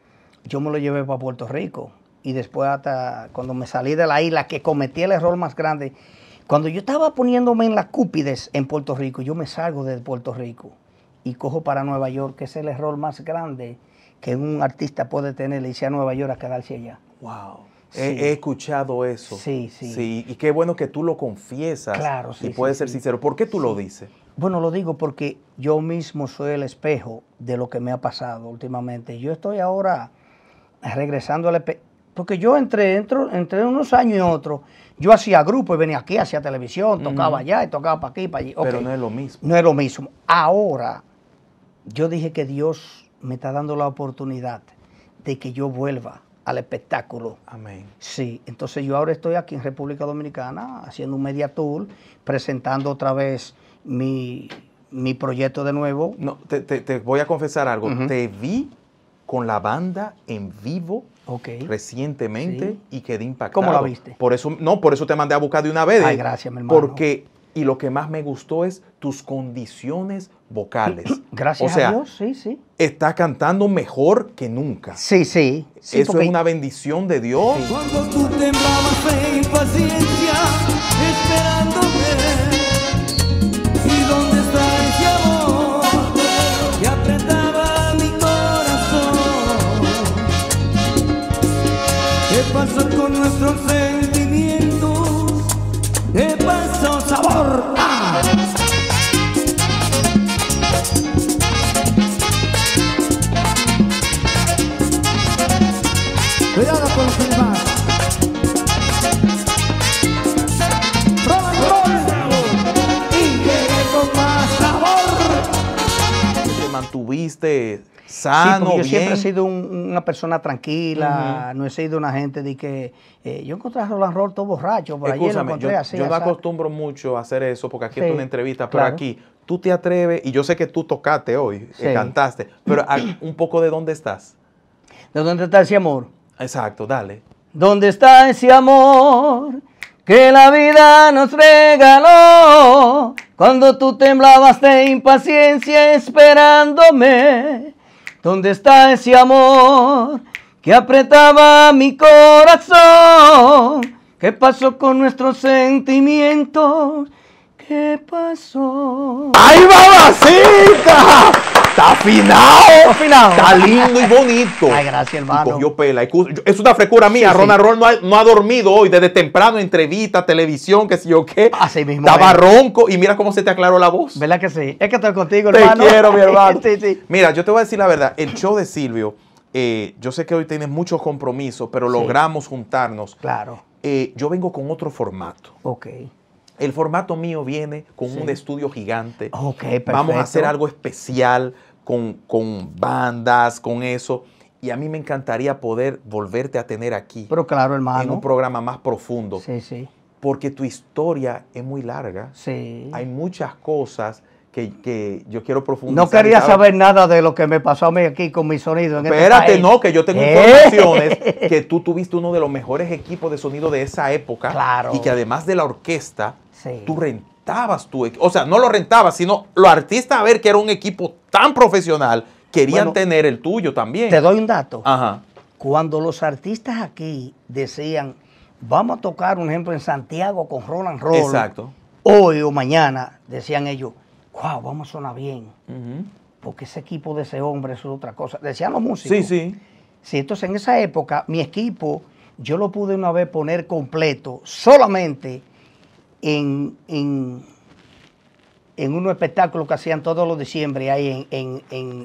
S2: yo me lo llevé para Puerto Rico. Y después hasta cuando me salí de la isla, que cometí el error más grande, cuando yo estaba poniéndome en las cúpides en Puerto Rico, yo me salgo de Puerto Rico y cojo para Nueva York, que es el error más grande que un artista puede tener, hice a Nueva York a quedarse allá.
S1: ¡Wow! He, escuchado eso. Sí, sí, sí. Y qué bueno que tú lo confiesas. Claro, sí. Y puedes ser sincero. ¿Por qué tú lo dices?
S2: Bueno, lo digo porque yo mismo soy el espejo de lo que me ha pasado últimamente. Yo estoy ahora regresando al... Porque yo entré, dentro entre unos años y otros yo hacía grupo y venía aquí, hacía televisión, tocaba allá y tocaba para aquí y para allí. Pero no es lo mismo. No es lo mismo. Ahora, yo dije que Dios me está dando la oportunidad de que yo vuelva al espectáculo. Amén. Sí, entonces yo ahora estoy aquí en República Dominicana haciendo un media tour, presentando otra vez mi, proyecto de nuevo. No, te, voy a confesar algo. Te vi con la
S1: banda en vivo recientemente y quedé impactado. ¿Cómo la viste? Por eso, no, por eso te mandé a buscar de una vez. Ay, gracias, mi hermano. Porque, y lo que más me gustó es tus condiciones vocales. gracias sea, a Dios, sí, sí. Está cantando mejor que nunca. Sí, sí. eso es una bendición de Dios.
S2: esperando con nuestros sentimientos. de paso sabor! ¡Ah!
S1: sano, yo siempre he
S2: sido una persona tranquila, no he sido una gente de que... Eh, yo encontré a Roland Roll todo borracho, por yo, así. acostumbro
S1: mucho a hacer eso, porque aquí es una entrevista, pero aquí tú te atreves, y yo sé que tú tocaste hoy, eh, cantaste, pero un poco de dónde estás.
S2: ¿De dónde está ese amor? Exacto, dale. ¿Dónde está ese amor que la vida nos regaló cuando tú temblabas de impaciencia esperándome. ¿Dónde está ese amor que apretaba mi corazón? ¿Qué pasó con nuestros sentimientos? ¿Qué pasó? ¡Ay, babacita!
S1: Está afinado. Está lindo y bonito. Ay, gracias, hermano. cogió pela. Es una frecura mía. Ronald Roll no ha, dormido hoy desde temprano. Entrevista, televisión, qué sé yo qué. Así mismo. Estaba eh. ronco y mira cómo se te aclaró la voz. ¿Verdad que sí? Es
S2: que estoy contigo, hermano. Te quiero, mi hermano.
S1: mira, yo te voy a decir la verdad. El show de Silvio, eh, yo sé que hoy tienes muchos compromisos, pero logramos juntarnos. Claro. Eh, yo vengo con otro formato. Ok. El formato mío viene con un estudio gigante. Ok, perfecto. Vamos a hacer algo especial con, bandas, con eso. Y a mí me encantaría poder volverte a tener aquí.
S2: Pero claro, hermano. En un
S1: programa más profundo. Sí, sí. Porque tu historia es muy larga. Sí. Hay muchas cosas que, que, yo quiero profundizar. No quería saber
S2: nada de lo que me pasó a mí aquí con mi sonido. Este Espérate, no, que
S1: yo tengo informaciones eh. que tú tuviste uno de los mejores equipos de sonido de esa época. Claro. Y que además de la orquesta, tú rentaste tu O sea, no lo rentabas, sino los artistas a ver que era un equipo tan profesional, querían tener el tuyo también. Te doy un dato. Ajá.
S2: Cuando los artistas aquí decían, vamos a tocar un ejemplo en Santiago con Roland Roll. Exacto. Hoy o mañana, decían ellos, wow, vamos a sonar bien. Porque ese equipo de ese hombre es otra cosa. Decían los músicos. Sí, sí. Sí, entonces en esa época, mi equipo, yo lo pude una vez poner completo, solamente en, en, en un espectáculo que hacían todos los diciembre ahí en,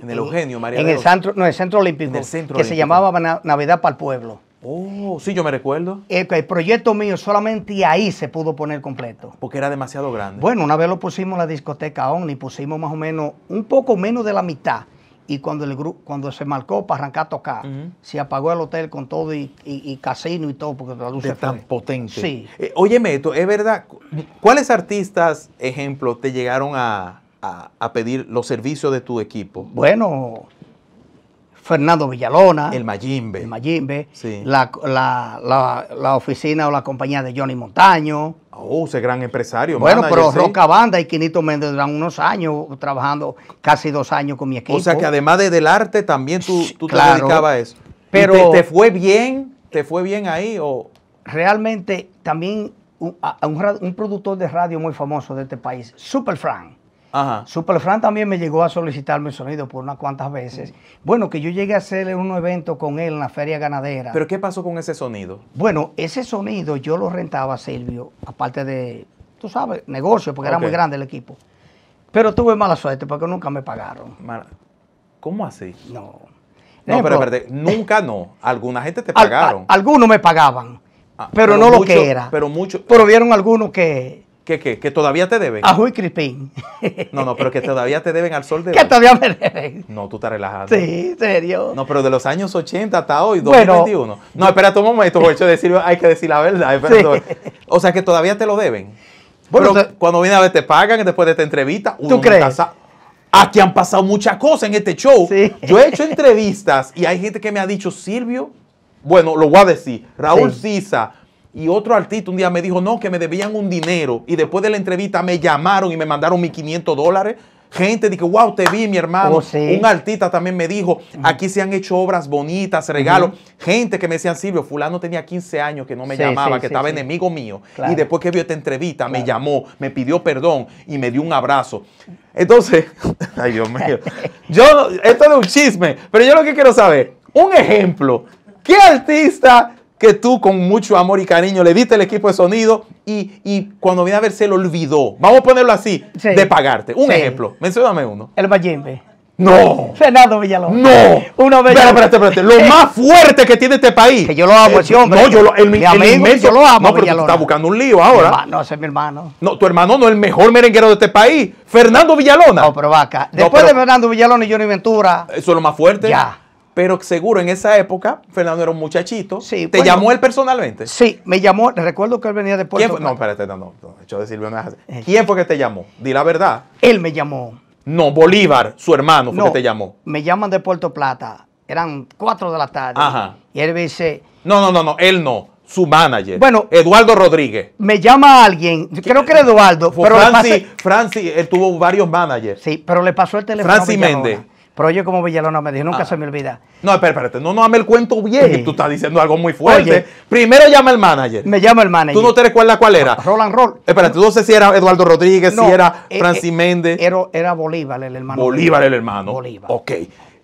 S2: el Eugenio, María. En el centro, no, el centro olímpico, que se llamaba Navidad para el Pueblo. Oh, sí, yo me recuerdo. El, el, proyecto mío solamente ahí se pudo poner completo. Porque era demasiado grande. Bueno, una vez lo pusimos en la discoteca ONI, pusimos más o menos un poco menos de la mitad y cuando el grupo cuando se marcó para arrancar a tocar, se apagó el hotel con todo y, casino y todo porque la luz de tan
S1: potente. Sí. Eh, óyeme, esto es verdad. ¿Cuáles artistas, ejemplo, te llegaron a, pedir los servicios de tu equipo? Bueno,
S2: Fernando Villalona. El Mayimbe. El La, oficina o la compañía de Johnny Montaño. Oh, ese gran empresario. Bueno, pero Roca Banda y Quinito Méndez duran unos años trabajando, casi dos años con mi equipo. O sea que además del arte también tú, tú te dedicabas eso. Pero, te, fue bien? ¿Te fue bien ahí? O? Realmente también un productor de radio muy famoso de este país, Super Frank Superfran también me llegó a solicitar mi sonido por unas cuantas veces. Bueno, que yo llegué a hacerle un evento con él en la feria ganadera. ¿Pero
S1: qué pasó con ese sonido?
S2: Bueno, ese sonido yo lo rentaba a Silvio, aparte de, tú sabes, negocio, porque era muy grande el equipo. Pero tuve mala suerte porque nunca me pagaron.
S1: ¿Cómo así? No. No, pero, eh, nunca no. Alguna gente te pagaron.
S2: algunos me pagaban,
S1: ah, pero, no lo que era. Pero mucho.
S2: Pero vieron algunos que
S1: ¿Qué, qué? ¿Que todavía te deben? A crispín. No, no, pero que todavía te deben al sol de Que todavía me deben. No, tú estás relajando. Sí, serio. No, pero de los años 80 hasta hoy, 2021. no, espera un momento, decir, hay que decir la verdad. O sea, que todavía te lo deben. Bueno, cuando viene a ver te pagan después de esta entrevista. ¿Tú crees? Aquí han pasado muchas cosas en este show. Yo he hecho entrevistas y hay gente que me ha dicho, Silvio, bueno, lo voy a decir, Raúl sí. Y otro artista un día me dijo, no, que me debían un dinero. Y después de la entrevista me llamaron y me mandaron mis 500 dólares. Gente dije, wow, te vi, mi hermano. Oh, un artista también me dijo, aquí se han hecho obras bonitas, regalos. Gente que me decían, Silvio, fulano tenía 15 años que no me llamaba, que estaba enemigo mío. Y después que vio esta entrevista, me llamó, me pidió perdón y me dio un abrazo. Entonces, ay Dios mío, yo, esto es un chisme, pero yo lo que quiero saber, un ejemplo, ¿qué artista que tú con mucho amor y cariño le diste el equipo de sonido y, cuando viene a ver se lo olvidó. Vamos a ponerlo así, de pagarte. Un ejemplo, mencioname uno. El Bayimbe. No.
S2: Fernando Villalona No.
S1: Uno Villalobos. Espérate, Lo más fuerte que tiene este país. Que yo lo amo, eh, ese hombre. No, yo lo, el, mi el yo lo amo. No, pero tú estás buscando un lío ahora.
S2: no, ese es mi hermano.
S1: No, tu hermano no es el mejor merenguero de este país. Fernando Villalona. No, pero vaca. Después de
S2: Fernando Villalona y Johnny Ventura.
S1: Eso es lo más fuerte. Ya.
S2: Pero seguro en esa
S1: época, Fernando era un muchachito. ¿Te llamó él
S2: personalmente? Sí, me llamó. Recuerdo que él venía de Puerto Plata. No,
S1: espérate, no, no. hecho de eh. ¿Quién fue que te llamó? Di la verdad.
S2: Él me llamó.
S1: No, Bolívar, su hermano, fue que te llamó.
S2: Me llaman de Puerto Plata. Eran cuatro de la tarde. Ajá. Y él me dice.
S1: No, no, no, no, él no. Su manager. Bueno. Eduardo Rodríguez.
S2: Me llama alguien. Creo que era Eduardo. Pero Francis, Francis, él tuvo varios managers. Sí, pero le pasó el teléfono. Francis Méndez. Pero yo como Villalona me dijo, nunca ah. se me olvida. No, espérate, espérate, no no mí
S1: el cuento bien. Tú estás diciendo algo muy fuerte. Primero llama el manager.
S2: Me llama el manager. ¿Tú no
S1: te recuerdas cuál era? Roland Roll. Espérate, tú no sé si era Eduardo Rodríguez, si era eh, Francis eh,
S2: Méndez. Era, Bolívar el hermano. Bolívar el
S1: hermano. Bolívar. Ok.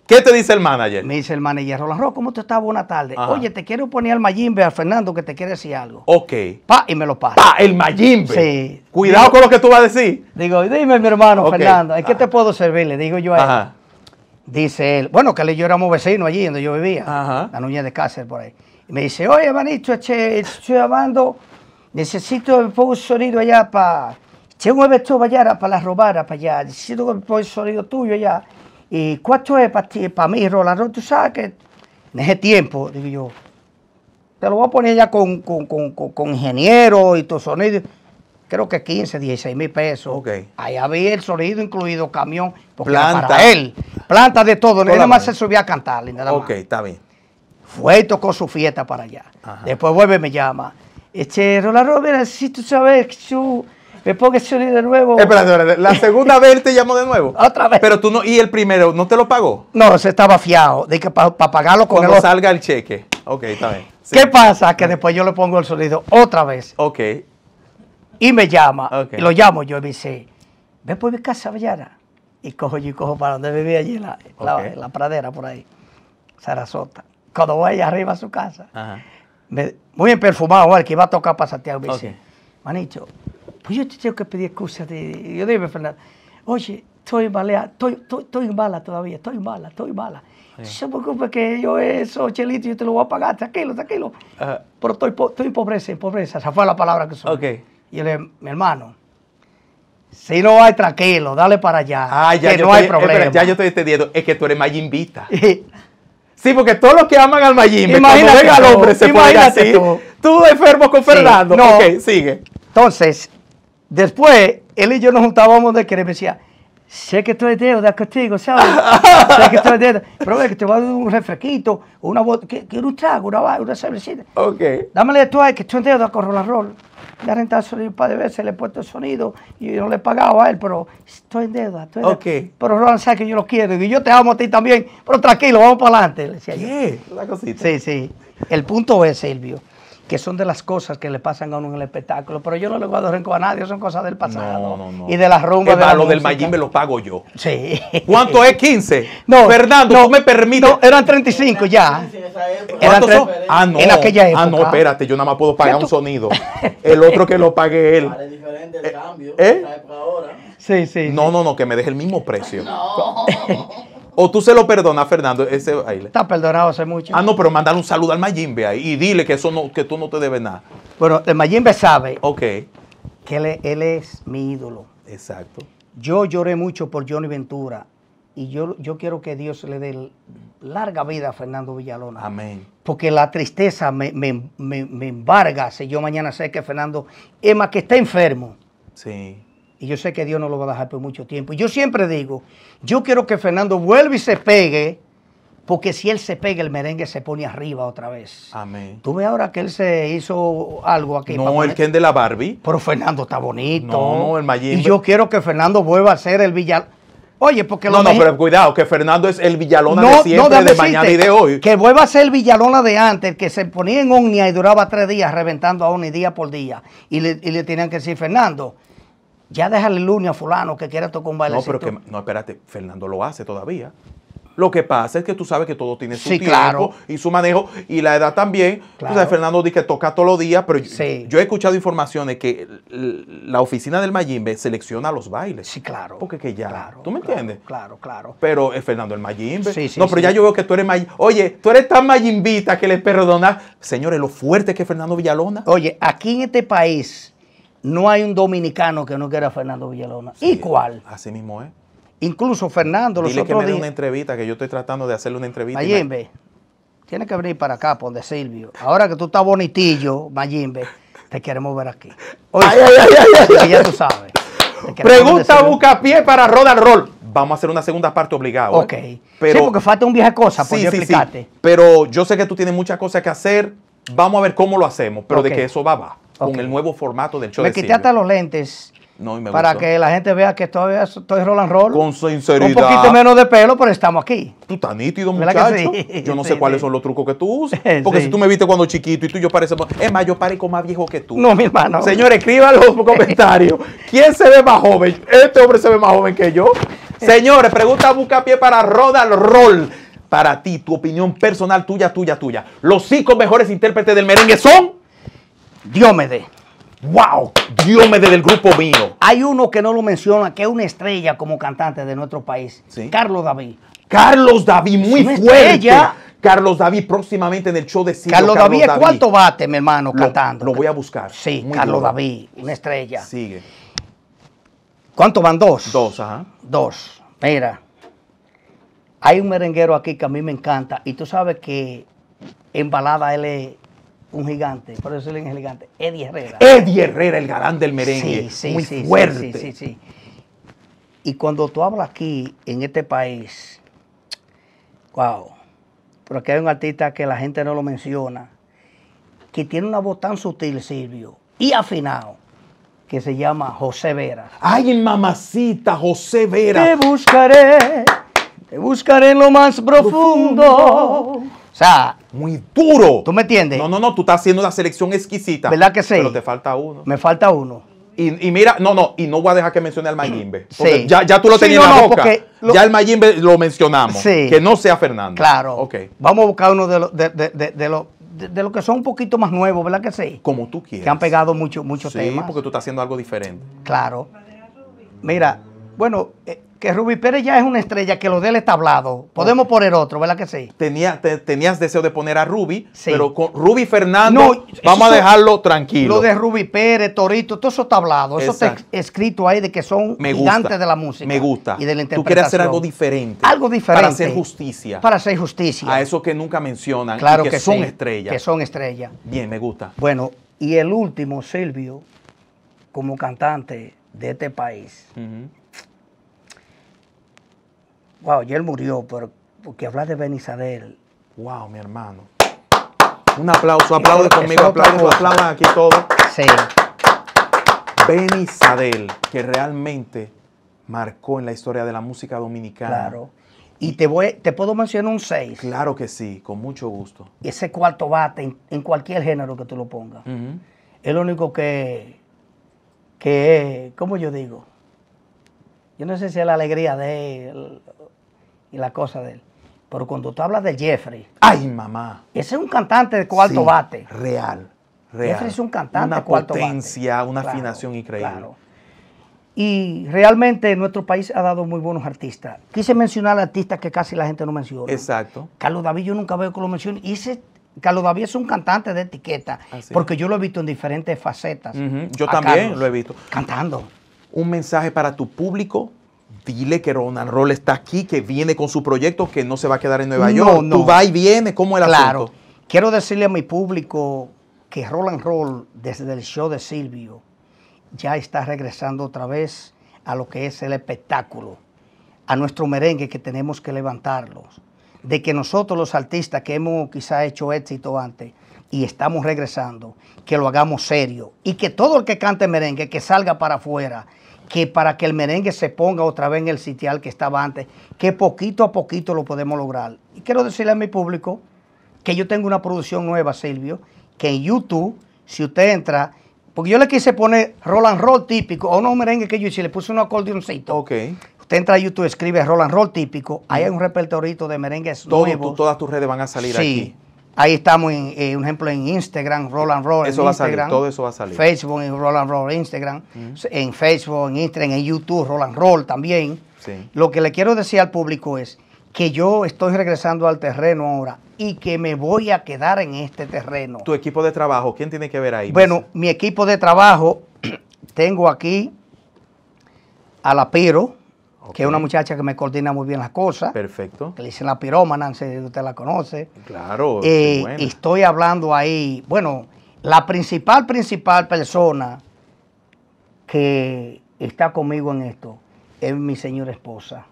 S1: ¿Qué te dice el manager? Me dice
S2: el manager, Roland Roll, ¿cómo te está? Buena tarde. Oye, te quiero poner al Mayimbe, al Fernando, que te quiere decir algo.
S1: Ok. Pa, y me lo pasa. Pa, el Mayimbe. Sí. Cuidado con lo que tú vas a decir.
S2: Digo, dime, mi hermano Fernando, ¿en qué ah. te puedo servir? Le digo yo a él. Ajá dice él, bueno, que él y yo éramos vecinos allí donde yo vivía, la Núñez de Cáceres por ahí. Y me dice, oye, Manito, estoy llamando, este necesito un sonido allá para... Che, un evento para allá, para la robar para allá, necesito un sonido tuyo allá. ¿Y cuánto es para para mí, Rolando? Tú sabes que en ese tiempo, digo yo, te lo voy a poner ya con, con ingeniero y tu sonido creo que 15, 16 mil pesos. Okay. Ahí había el sonido incluido, camión, planta. él. Planta de todo, nada más se subía a cantar. Ok, está bien. Fue y tocó su fiesta para allá. Después vuelve y me llama. Este, Rolando, mira, si tú sabes que yo me pongo el sonido de nuevo. Espera, la segunda vez te llamó de nuevo.
S1: Otra vez. Pero tú no, y el primero, ¿no te lo pagó?
S2: No, se estaba fiado, de que para pagarlo con Cuando salga
S1: el cheque. Ok, está bien.
S2: ¿Qué pasa? Que después yo le pongo el sonido otra vez. Ok y me llama. Y lo llamo yo y me dice, ve por mi casa mañana. Y cojo yo y cojo para donde vivía allí, en la, la, pradera por ahí, Sarasota. Cuando voy arriba a su casa, muy bien perfumado, el que iba a tocar para Santiago, me dice, manito, pues yo te tengo que pedir excusas. De, yo dije, Fernando, oye, estoy en estoy, estoy, estoy, mala todavía, estoy mala, estoy mala. No se preocupe que yo eso, chelito, yo te lo voy a pagar, tranquilo, tranquilo. Pero estoy, estoy en pobreza, en pobreza. Esa fue la palabra que usó. Y le em-, mi hermano, si no hay, tranquilo, dale para allá. Ah, ya, que no hay problema. ya yo
S1: estoy entendiendo, es que tú eres mayimbita. sí, porque todos los que aman
S2: al mayimbe, imagínate cuando venga al hombre, se pone así. Tú. enfermo con Fernando. No. Ok, sigue. Entonces, después, él y yo nos juntábamos de que me decía, sé que estoy en deuda contigo, ¿sabes? sé que estoy en deuda. Pero ve que te voy a dar un refresquito, una bota, quiero un trago, una, una cervecita. Ok. Dámele esto a él, que estoy en deuda con la Me Le he rentado el sonido un par de veces, le he puesto el sonido y yo no le he pagado a él, pero estoy en deuda. Estoy Pero Roland sabe que yo lo quiero y yo te amo a ti también, pero tranquilo, vamos para adelante. ¿Qué? cosita. Sí, sí. El punto es, Silvio, que son de las cosas que le pasan a uno en el espectáculo, pero yo no le guardo rencor a nadie, son cosas del pasado. Y de las rumbas. lo del Mayim me lo pago yo. Sí. ¿Cuánto es 15? No. Fernando, no, me permites. No, eran 35 ya. Eran tres, ah, no. En aquella Ah, no, espérate, yo nada más puedo pagar un
S1: sonido. El otro que lo pague él. diferente ¿Eh? ¿eh? Sí, sí. No, no, no, que me deje el mismo precio. No. O tú se lo perdonas, Fernando. Ese, Está
S2: perdonado hace mucho. Ah, no, pero
S1: mandar un saludo al Mayimbe ahí y dile que, eso no, que tú no te debes nada. Bueno, el Mayimbe sabe okay.
S2: que él, es mi ídolo. Exacto. Yo lloré mucho por Johnny Ventura y yo, yo quiero que Dios le dé larga vida a Fernando Villalona. Amén. Porque la tristeza me, me embarga si yo mañana sé que Fernando, es más que está enfermo. Sí y yo sé que Dios no lo va a dejar por mucho tiempo. Y yo siempre digo, yo quiero que Fernando vuelva y se pegue, porque si él se pega, el merengue se pone arriba otra vez. Amén. Tú ves ahora que él se hizo algo aquí. No, el Ken de la Barbie. Pero Fernando está bonito. No, el Mayim. Y yo quiero que Fernando vuelva a ser el villano. Oye, porque No, no, pero
S1: cuidado, que Fernando es el villalona de siempre, de mañana y de hoy.
S2: Que vuelva a ser el villalona de antes, que se ponía en Omnia y duraba tres días reventando a Omnia día por día. Y le, y le tenían que decir, Fernando, ya déjale lunes a fulano que quiera tocar un baile. No, pero que,
S1: no, espérate, Fernando lo hace todavía. Lo que pasa es que tú sabes que todo tiene su tiempo y su manejo y la edad también. Claro. Fernando dice que toca todos los días, pero yo, he escuchado informaciones que la oficina del Mayimbe selecciona los bailes. Sí, claro. Porque que ya. ¿Tú me entiendes? Claro, claro. Pero es eh, Fernando el Mayimbe. Sí, sí. no, pero ya yo veo que tú eres Mayimbe. Oye, tú eres tan Mayimbita que les perdonas. Señores, lo fuerte que es Fernando Villalona. Oye, aquí en este país
S2: no hay un dominicano que no quiera a Fernando Villalona. ¿Y cuál? Así mismo es. Incluso Fernando, lo Dile que me una
S1: entrevista, que yo estoy tratando de hacerle una entrevista. Mayimbe,
S2: tienes que venir para acá, pon donde Silvio. Ahora que tú estás bonitillo, Mayimbe, te queremos ver aquí. Oye, ay, ay, ay, ya tú
S1: sabes. Pregunta pie para rodar Roll. Vamos a hacer una segunda parte obligada. ¿eh? Ok. Pero, sí, porque
S2: falta un viaje cosa, por pues, sí,
S1: Pero yo sé que tú tienes muchas cosas que hacer. Vamos a ver cómo lo hacemos, pero de que eso va, va con el nuevo formato del show. Me quité hasta
S2: los lentes. para que la gente vea que todavía estoy Roland Roll. Con
S1: sinceridad. Un poquito menos
S2: de pelo, pero estamos aquí. Tú estás nítido, muchacho.
S1: Yo no sé cuáles son los trucos que tú usas. Porque si tú me viste cuando chiquito y tú y yo parecemos. Es más, yo parezco más viejo que tú. No, mi hermano. Señor, escriba los comentarios. ¿Quién se ve más joven? Este hombre se ve más joven que yo. Señores, pregunta busca pie para Roland Roll. Para ti, tu opinión personal, tuya, tuya, tuya. Los cinco mejores intérpretes del merengue son. Diómede. ¡Wow! Diómede del grupo mío.
S2: Hay uno que no lo menciona, que es una estrella como cantante de nuestro país. Carlos David. Carlos David, muy fuerte. Carlos David
S1: próximamente en el show de Ciro. Carlos, David, ¿cuánto
S2: bate, mi hermano, cantando? Lo voy a buscar. Sí, Carlos David, una estrella. Sigue. ¿Cuánto van? Dos. Dos, ajá. Dos. Mira, hay un merenguero aquí que a mí me encanta y tú sabes que en balada él es un gigante, por eso es gigante, Eddie Herrera. Eddie Herrera, el galán del merengue. Sí, sí, muy fuerte. Sí, sí, Y cuando tú hablas aquí, en este país, wow, porque hay un artista que la gente no lo menciona, que tiene una voz tan sutil, Silvio, y afinado, que se llama José Vera. ¡Ay, mamacita, José Vera! Te buscaré, te buscaré en lo más profundo sea,
S1: muy duro. ¿Tú me entiendes? No, no, no, tú estás haciendo una selección exquisita. ¿Verdad que sí? Pero te falta uno. Me falta uno. Y, mira, no, no, y no voy a dejar que mencione al Mayimbe. Sí. Ya, ya, tú lo tenías en la boca. Ya el Mayimbe lo mencionamos. Sí. Que no sea Fernando. Claro. Ok.
S2: Vamos a buscar uno de los de, los que son un poquito más nuevos, ¿verdad que sí? Como tú quieras. Que han pegado muchos mucho, temas. Sí,
S1: porque tú estás haciendo algo diferente.
S2: Claro. Mira, bueno, eh, que Rubí Pérez ya es una estrella, que lo de él está hablado. Podemos poner otro, ¿verdad que sí?
S1: tenías deseo de poner a Ruby, pero con Ruby Fernando no, vamos a dejarlo tranquilo. Lo de
S2: Ruby Pérez, Torito, todo eso está hablado. Eso está escrito ahí de que son gigantes de la música. Me gusta. Y de la interpretación. Tú quieres hacer algo diferente. Algo diferente. Para hacer justicia. Para hacer justicia.
S1: A eso que nunca mencionan. Claro que, son estrellas. Que son estrellas. Bien, me gusta.
S2: Bueno, y el último, Silvio, como cantante de este país wow, y él murió, pero porque hablar de Benizadel. Wow, mi hermano. Un aplauso, aplaude conmigo, aplauso, aquí todo. Sí.
S1: Benny que realmente marcó en la historia de la música
S2: dominicana. Claro. Y te, voy, te puedo mencionar un 6. Claro que sí, con mucho gusto. Y ese cuarto bate, en, cualquier género que tú lo pongas, El es lo único que, que, ¿cómo yo digo? Yo no sé si es la alegría de y la cosa de él. Pero cuando tú hablas de Jeffrey. ¡Ay, mamá! Ese es un cantante de cuarto bate. Real,
S1: real. Jeffrey es un cantante una de cuarto bate. Una potencia, una afinación increíble. Claro.
S2: Y realmente nuestro país ha dado muy buenos artistas. Quise mencionar artistas que casi la gente no menciona. Exacto. Carlos David, yo nunca veo que lo mencione. Y Carlos David es un cantante de etiqueta. Ah, porque yo lo he visto en diferentes facetas. Yo también
S1: lo he visto. Cantando. Un mensaje para tu público Dile que Ronald Roll está aquí, que viene con su proyecto, que no se va a quedar en Nueva York. No. Tú vas y
S2: vienes, ¿cómo el claro. Quiero decirle a mi público que Roland Roll, desde el show de Silvio, ya está regresando otra vez a lo que es el espectáculo, a nuestro merengue que tenemos que levantarlos, de que nosotros los artistas que hemos quizá hecho éxito antes y estamos regresando, que lo hagamos serio y que todo el que cante merengue que salga para afuera que para que el merengue se ponga otra vez en el sitial que estaba antes, que poquito a poquito lo podemos lograr. Y quiero decirle a mi público que yo tengo una producción nueva, Silvio, que en YouTube, si usted entra, porque yo le quise poner Roland roll típico, o no merengue que yo hice, le puse un acordeoncito. Ok. Usted entra a YouTube, escribe roll and roll típico, ahí hay un repertorito de merengues nuevos. todas
S1: tus redes van a salir sí. aquí.
S2: Ahí estamos, en, eh, un ejemplo, en Instagram, Roland Roll. Eso va a salir, todo
S1: eso va a salir. Facebook,
S2: en and Roll, Instagram. En Facebook, en Instagram, en YouTube, and Roll también. Lo que le quiero decir al público es que yo estoy regresando al terreno ahora y que me voy a quedar en este terreno. ¿Tu
S1: equipo de trabajo? ¿Quién tiene que ver ahí? Bueno,
S2: mi equipo de trabajo, tengo aquí a la Piro, que es una muchacha que me coordina muy bien las cosas. Perfecto. Que le dicen la pirómana, si usted la conoce.
S1: Claro. y eh,
S2: estoy hablando ahí, bueno, la principal, principal persona que está conmigo en esto es mi señora esposa.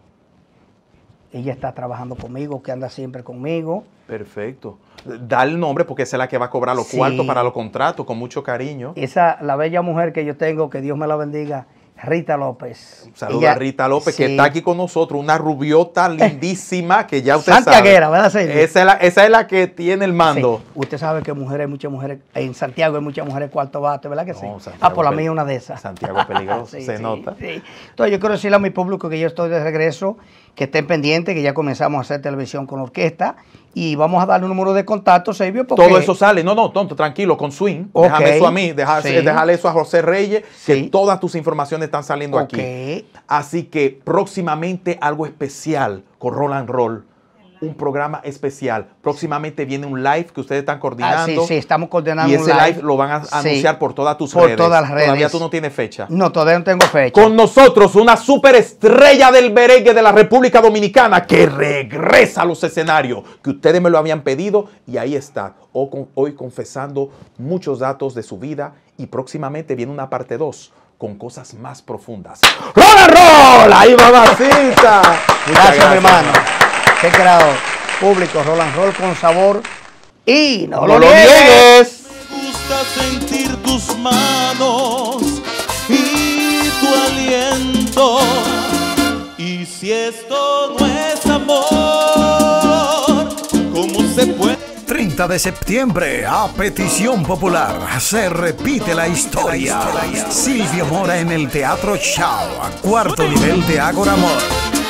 S2: Ella está trabajando conmigo, que anda siempre conmigo.
S1: Perfecto. Da el nombre porque es la que va a cobrar los cuartos para los contratos con mucho cariño.
S2: Esa, la bella mujer que yo tengo, que Dios me la bendiga, Rita López. Saluda a Rita López, que está aquí
S1: con nosotros, una rubiota lindísima que ya usted Santiaguera, ¿verdad, Esa es, la, que tiene el mando.
S2: Usted sabe que mujeres, hay muchas mujeres, en Santiago hay muchas mujeres cuarto bate, ¿verdad que sí? ah, por la mía una de esas. Santiago peligroso, se nota. Entonces yo quiero decirle a mi público que yo estoy de regreso que estén pendientes, que ya comenzamos a hacer televisión con orquesta y vamos a darle un número de contacto, Sergio, Porque... Todo eso
S1: sale, no, no, tonto, tranquilo, con Swing. Déjame eso a mí, déjale eso a José Reyes, que todas tus informaciones están saliendo aquí. Así que próximamente algo especial con Roland Roll un programa especial. Próximamente viene un live que ustedes están ah, coordinando. sí, sí,
S2: estamos coordinando. Y ese live, lo van a anunciar
S1: por todas tus redes. Por todas las redes. Todavía tú no tienes fecha.
S2: No, todavía no tengo fecha. Con nosotros, una
S1: superestrella del merengue de la República Dominicana que regresa a los escenarios que ustedes me lo habían pedido y ahí está. Hoy confesando muchos datos de su vida y próximamente viene una parte 2 con cosas más profundas. ¡Rola, and Roll! ahí va, gracias hermano
S2: creado, público, Roland Roll con sabor. Y no, lo, niegues.
S1: sentir tus manos y tu aliento. Y si esto no es amor, ¿cómo se puede? 30 de septiembre, a petición popular, se repite la historia. Silvio Mora en el Teatro Chao, a cuarto nivel de Agora Amor.